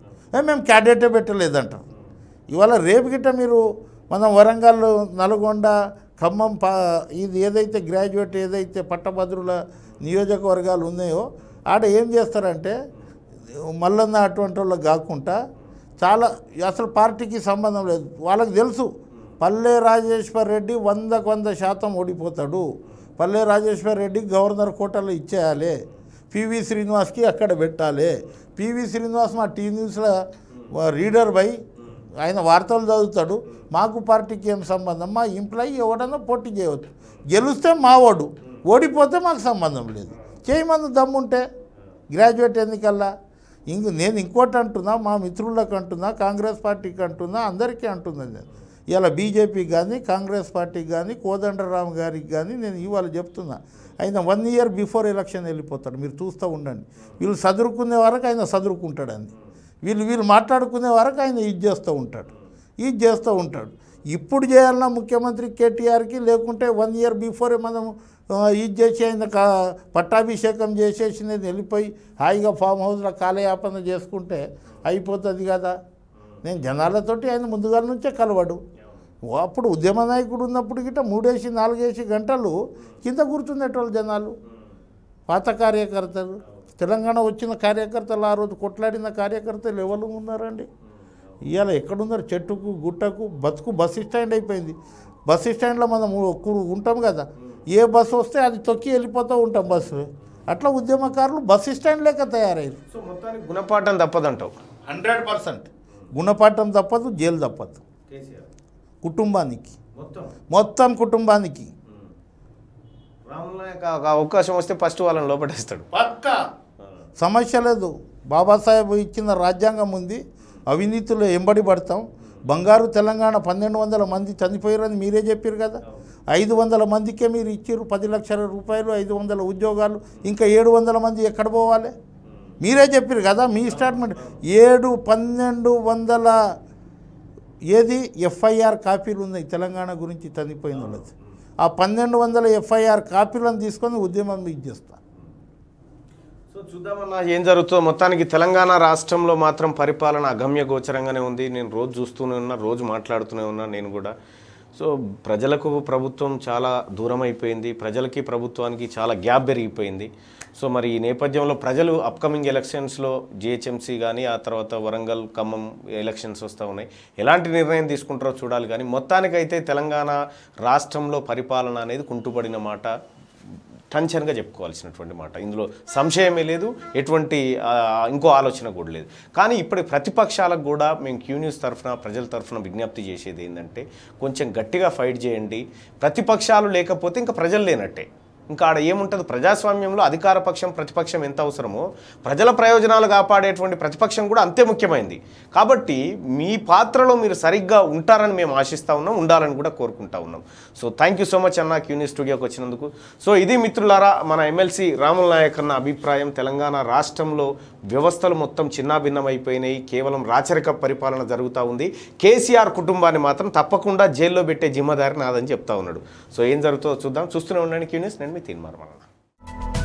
మేము క్యాడేటే పెట్టలేదంటారు ఇవాళ రేపు గిట్ట మీరు మనం వరంగల్ నల్గొండ ఖమ్మం ఇది ఏదైతే గ్రాడ్యుయేట్ ఏదైతే పట్టభద్రుల నియోజకవర్గాలు ఉన్నాయో ఆడ ఏం చేస్తారంటే మల్లన్న అటువంటి వాళ్ళు కాకుండా చాలా అసలు పార్టీకి సంబంధం లేదు వాళ్ళకి తెలుసు పల్లె రాజేశ్వర్ రెడ్డి వందకు వంద శాతం ఓడిపోతాడు పల్లె రాజేశ్వర్ రెడ్డి గవర్నర్ కోటలో ఇచ్చేయాలి పివి శ్రీనివాస్కి అక్కడ పెట్టాలి పివి శ్రీనివాస్ మా టీ న్యూస్లో రీడర్ బై ఆయన వార్తలు చదువుతాడు మాకు పార్టీకి ఏం సంబంధం మా ఇంప్లాయి ఎవడన్నా పోటీ చేయవచ్చు గెలిస్తే మావాడు ఓడిపోతే మాకు సంబంధం లేదు చేయమన్న దమ్ముంటే గ్రాడ్యుయేట్ ఎన్నికల్లా ఇంక నేను ఇంకోటి అంటున్నా మా మిత్రులకు అంటున్నా కాంగ్రెస్ పార్టీకి అంటున్నా అందరికీ అంటున్నా నేను ఇలా బీజేపీకి కానీ కాంగ్రెస్ పార్టీకి కానీ కోదండరామ్ గారికి కానీ నేను ఇవాళ చెప్తున్నా ఆయన వన్ ఇయర్ బిఫోర్ ఎలక్షన్ వెళ్ళిపోతాడు మీరు చూస్తూ ఉండండి వీళ్ళు చదురుకునే వరకు ఆయన చదురుకుంటాడని వీళ్ళు వీళ్ళు మాట్లాడుకునే వరకు ఆయన ఇది చేస్తూ ఉంటాడు ఇది చేస్తూ ఉంటాడు ఇప్పుడు చేయాలన్నా ముఖ్యమంత్రి కేటీఆర్కి లేకుంటే వన్ ఇయర్ బిఫోరే మనం ఇది చేసి ఆయన పట్టాభిషేకం చేసేసి నేను వెళ్ళిపోయి హాయిగా ఫామ్ హౌస్లో కాలయాపన చేసుకుంటే అయిపోతుంది కదా నేను జనాలతోటి ఆయన ముందుగాల నుంచే కలవాడు అప్పుడు ఉద్యమ నాయకుడు ఉన్నప్పుడు గిట్ట మూడేసి నాలుగేసి గంటలు కింద కూర్చున్నటువంటి జనాలు పాత కార్యకర్తలు తెలంగాణ వచ్చిన కార్యకర్తలు ఆ రోజు కొట్లాడిన కార్యకర్తలు ఎవరు ఉన్నారండి ఇవాళ ఎక్కడున్నారు చెట్టుకు గుట్టకు బతుకు బస్సు స్టాండ్ అయిపోయింది బస్సు స్టాండ్లో మనం ఉంటాం కదా ఏ బస్సు వస్తే అది తొక్కి వెళ్ళిపోతూ ఉంటాం బస్సు అట్లా ఉద్యమకారులు బస్సు స్టాండ్ లేక తయారైంది సో మొత్తానికి గుణపాఠం తప్పదంటావు హండ్రెడ్ పర్సెంట్ గుణపాఠం తప్పదు జైలు తప్పదు కుటుంబానికి మొత్తం కుటుంబానికి అవకాశం వస్తే ఫస్ట్ వాళ్ళని లోపటేస్తాడు సమస్య లేదు బాబాసాహెబ్ ఇచ్చిన రాజ్యాంగం ఉంది అవినీతిలో ఎంబడి పడతాం బంగారు తెలంగాణ పన్నెండు వందల మంది చనిపోయారని మీరే చెప్పారు కదా ఐదు వందల మందికే మీరు ఇచ్చారు పది లక్షల రూపాయలు ఐదు వందల ఉద్యోగాలు ఇంకా ఏడు వందల మంది ఎక్కడ పోవాలి మీరే చెప్పారు కదా మీ స్టేట్మెంట్ ఏడు పన్నెండు వందల ఏది ఎఫ్ఐఆర్ కాపీలు ఉన్నాయి తెలంగాణ గురించి తనిపోయిన వాళ్ళది ఆ పన్నెండు వందల ఎఫ్ఐఆర్ కాపీలను తీసుకొని ఉద్యమం మీకు చేస్తారు సో చూద్దామన్నా ఏం జరుగుతుందో మొత్తానికి తెలంగాణ రాష్ట్రంలో మాత్రం పరిపాలన అగమ్య గోచరంగానే ఉంది నేను రోజు చూస్తూనే ఉన్నా రోజు మాట్లాడుతూనే ఉన్నా నేను కూడా సో ప్రజలకు ప్రభుత్వం చాలా దూరం అయిపోయింది ప్రజలకి ప్రభుత్వానికి చాలా గ్యాప్ పెరిగిపోయింది సో మరి ఈ నేపథ్యంలో ప్రజలు అప్కమింగ్ ఎలక్షన్స్లో జిహెచ్ఎంసీ కానీ ఆ తర్వాత వరంగల్ ఖమ్మం ఎలక్షన్స్ వస్తూ ఉన్నాయి ఎలాంటి నిర్ణయం తీసుకుంటారో చూడాలి కానీ మొత్తానికైతే తెలంగాణ రాష్ట్రంలో పరిపాలన అనేది కుంటుపడిన మాట టెన్షన్గా చెప్పుకోవాల్సినటువంటి మాట ఇందులో సంశయమే లేదు ఎటువంటి ఇంకో ఆలోచన కూడా లేదు కానీ ఇప్పటి ప్రతిపక్షాలకు కూడా మేము క్యూ న్యూస్ తరఫున ప్రజల తరఫున విజ్ఞప్తి చేసేది ఏంటంటే కొంచెం గట్టిగా ఫైట్ చేయండి ప్రతిపక్షాలు లేకపోతే ఇంకా ప్రజలు లేనట్టే ఇంకా ఆడ ఏముంటుంది ప్రజాస్వామ్యంలో అధికార పక్షం ప్రతిపక్షం ఎంత అవసరమో ప్రజల ప్రయోజనాలు కాపాడేటువంటి ప్రతిపక్షం కూడా అంతే ముఖ్యమైనది కాబట్టి మీ పాత్రలో మీరు సరిగ్గా ఉంటారని మేము ఆశిస్తూ ఉన్నాం ఉండాలని కూడా కోరుకుంటా ఉన్నాం సో థ్యాంక్ సో మచ్ అన్న క్యూని స్టూడియోకి వచ్చినందుకు సో ఇది మిత్రులారా మన ఎమ్మెల్సీ రాముల నాయక్ అన్న అభిప్రాయం తెలంగాణ రాష్ట్రంలో వ్యవస్థలు మొత్తం చిన్నాభిన్నమైపోయినాయి కేవలం రాచరిక పరిపాలన జరుగుతూ ఉంది కేసీఆర్ కుటుంబాన్ని మాత్రం తప్పకుండా జైల్లో పెట్టే జిమ్మదారి నాదని చెప్తా ఉన్నాడు సో ఏం జరుగుతుందో చూద్దాం చూస్తూనే ఉండండి క్యూనిస్ నేను i'm a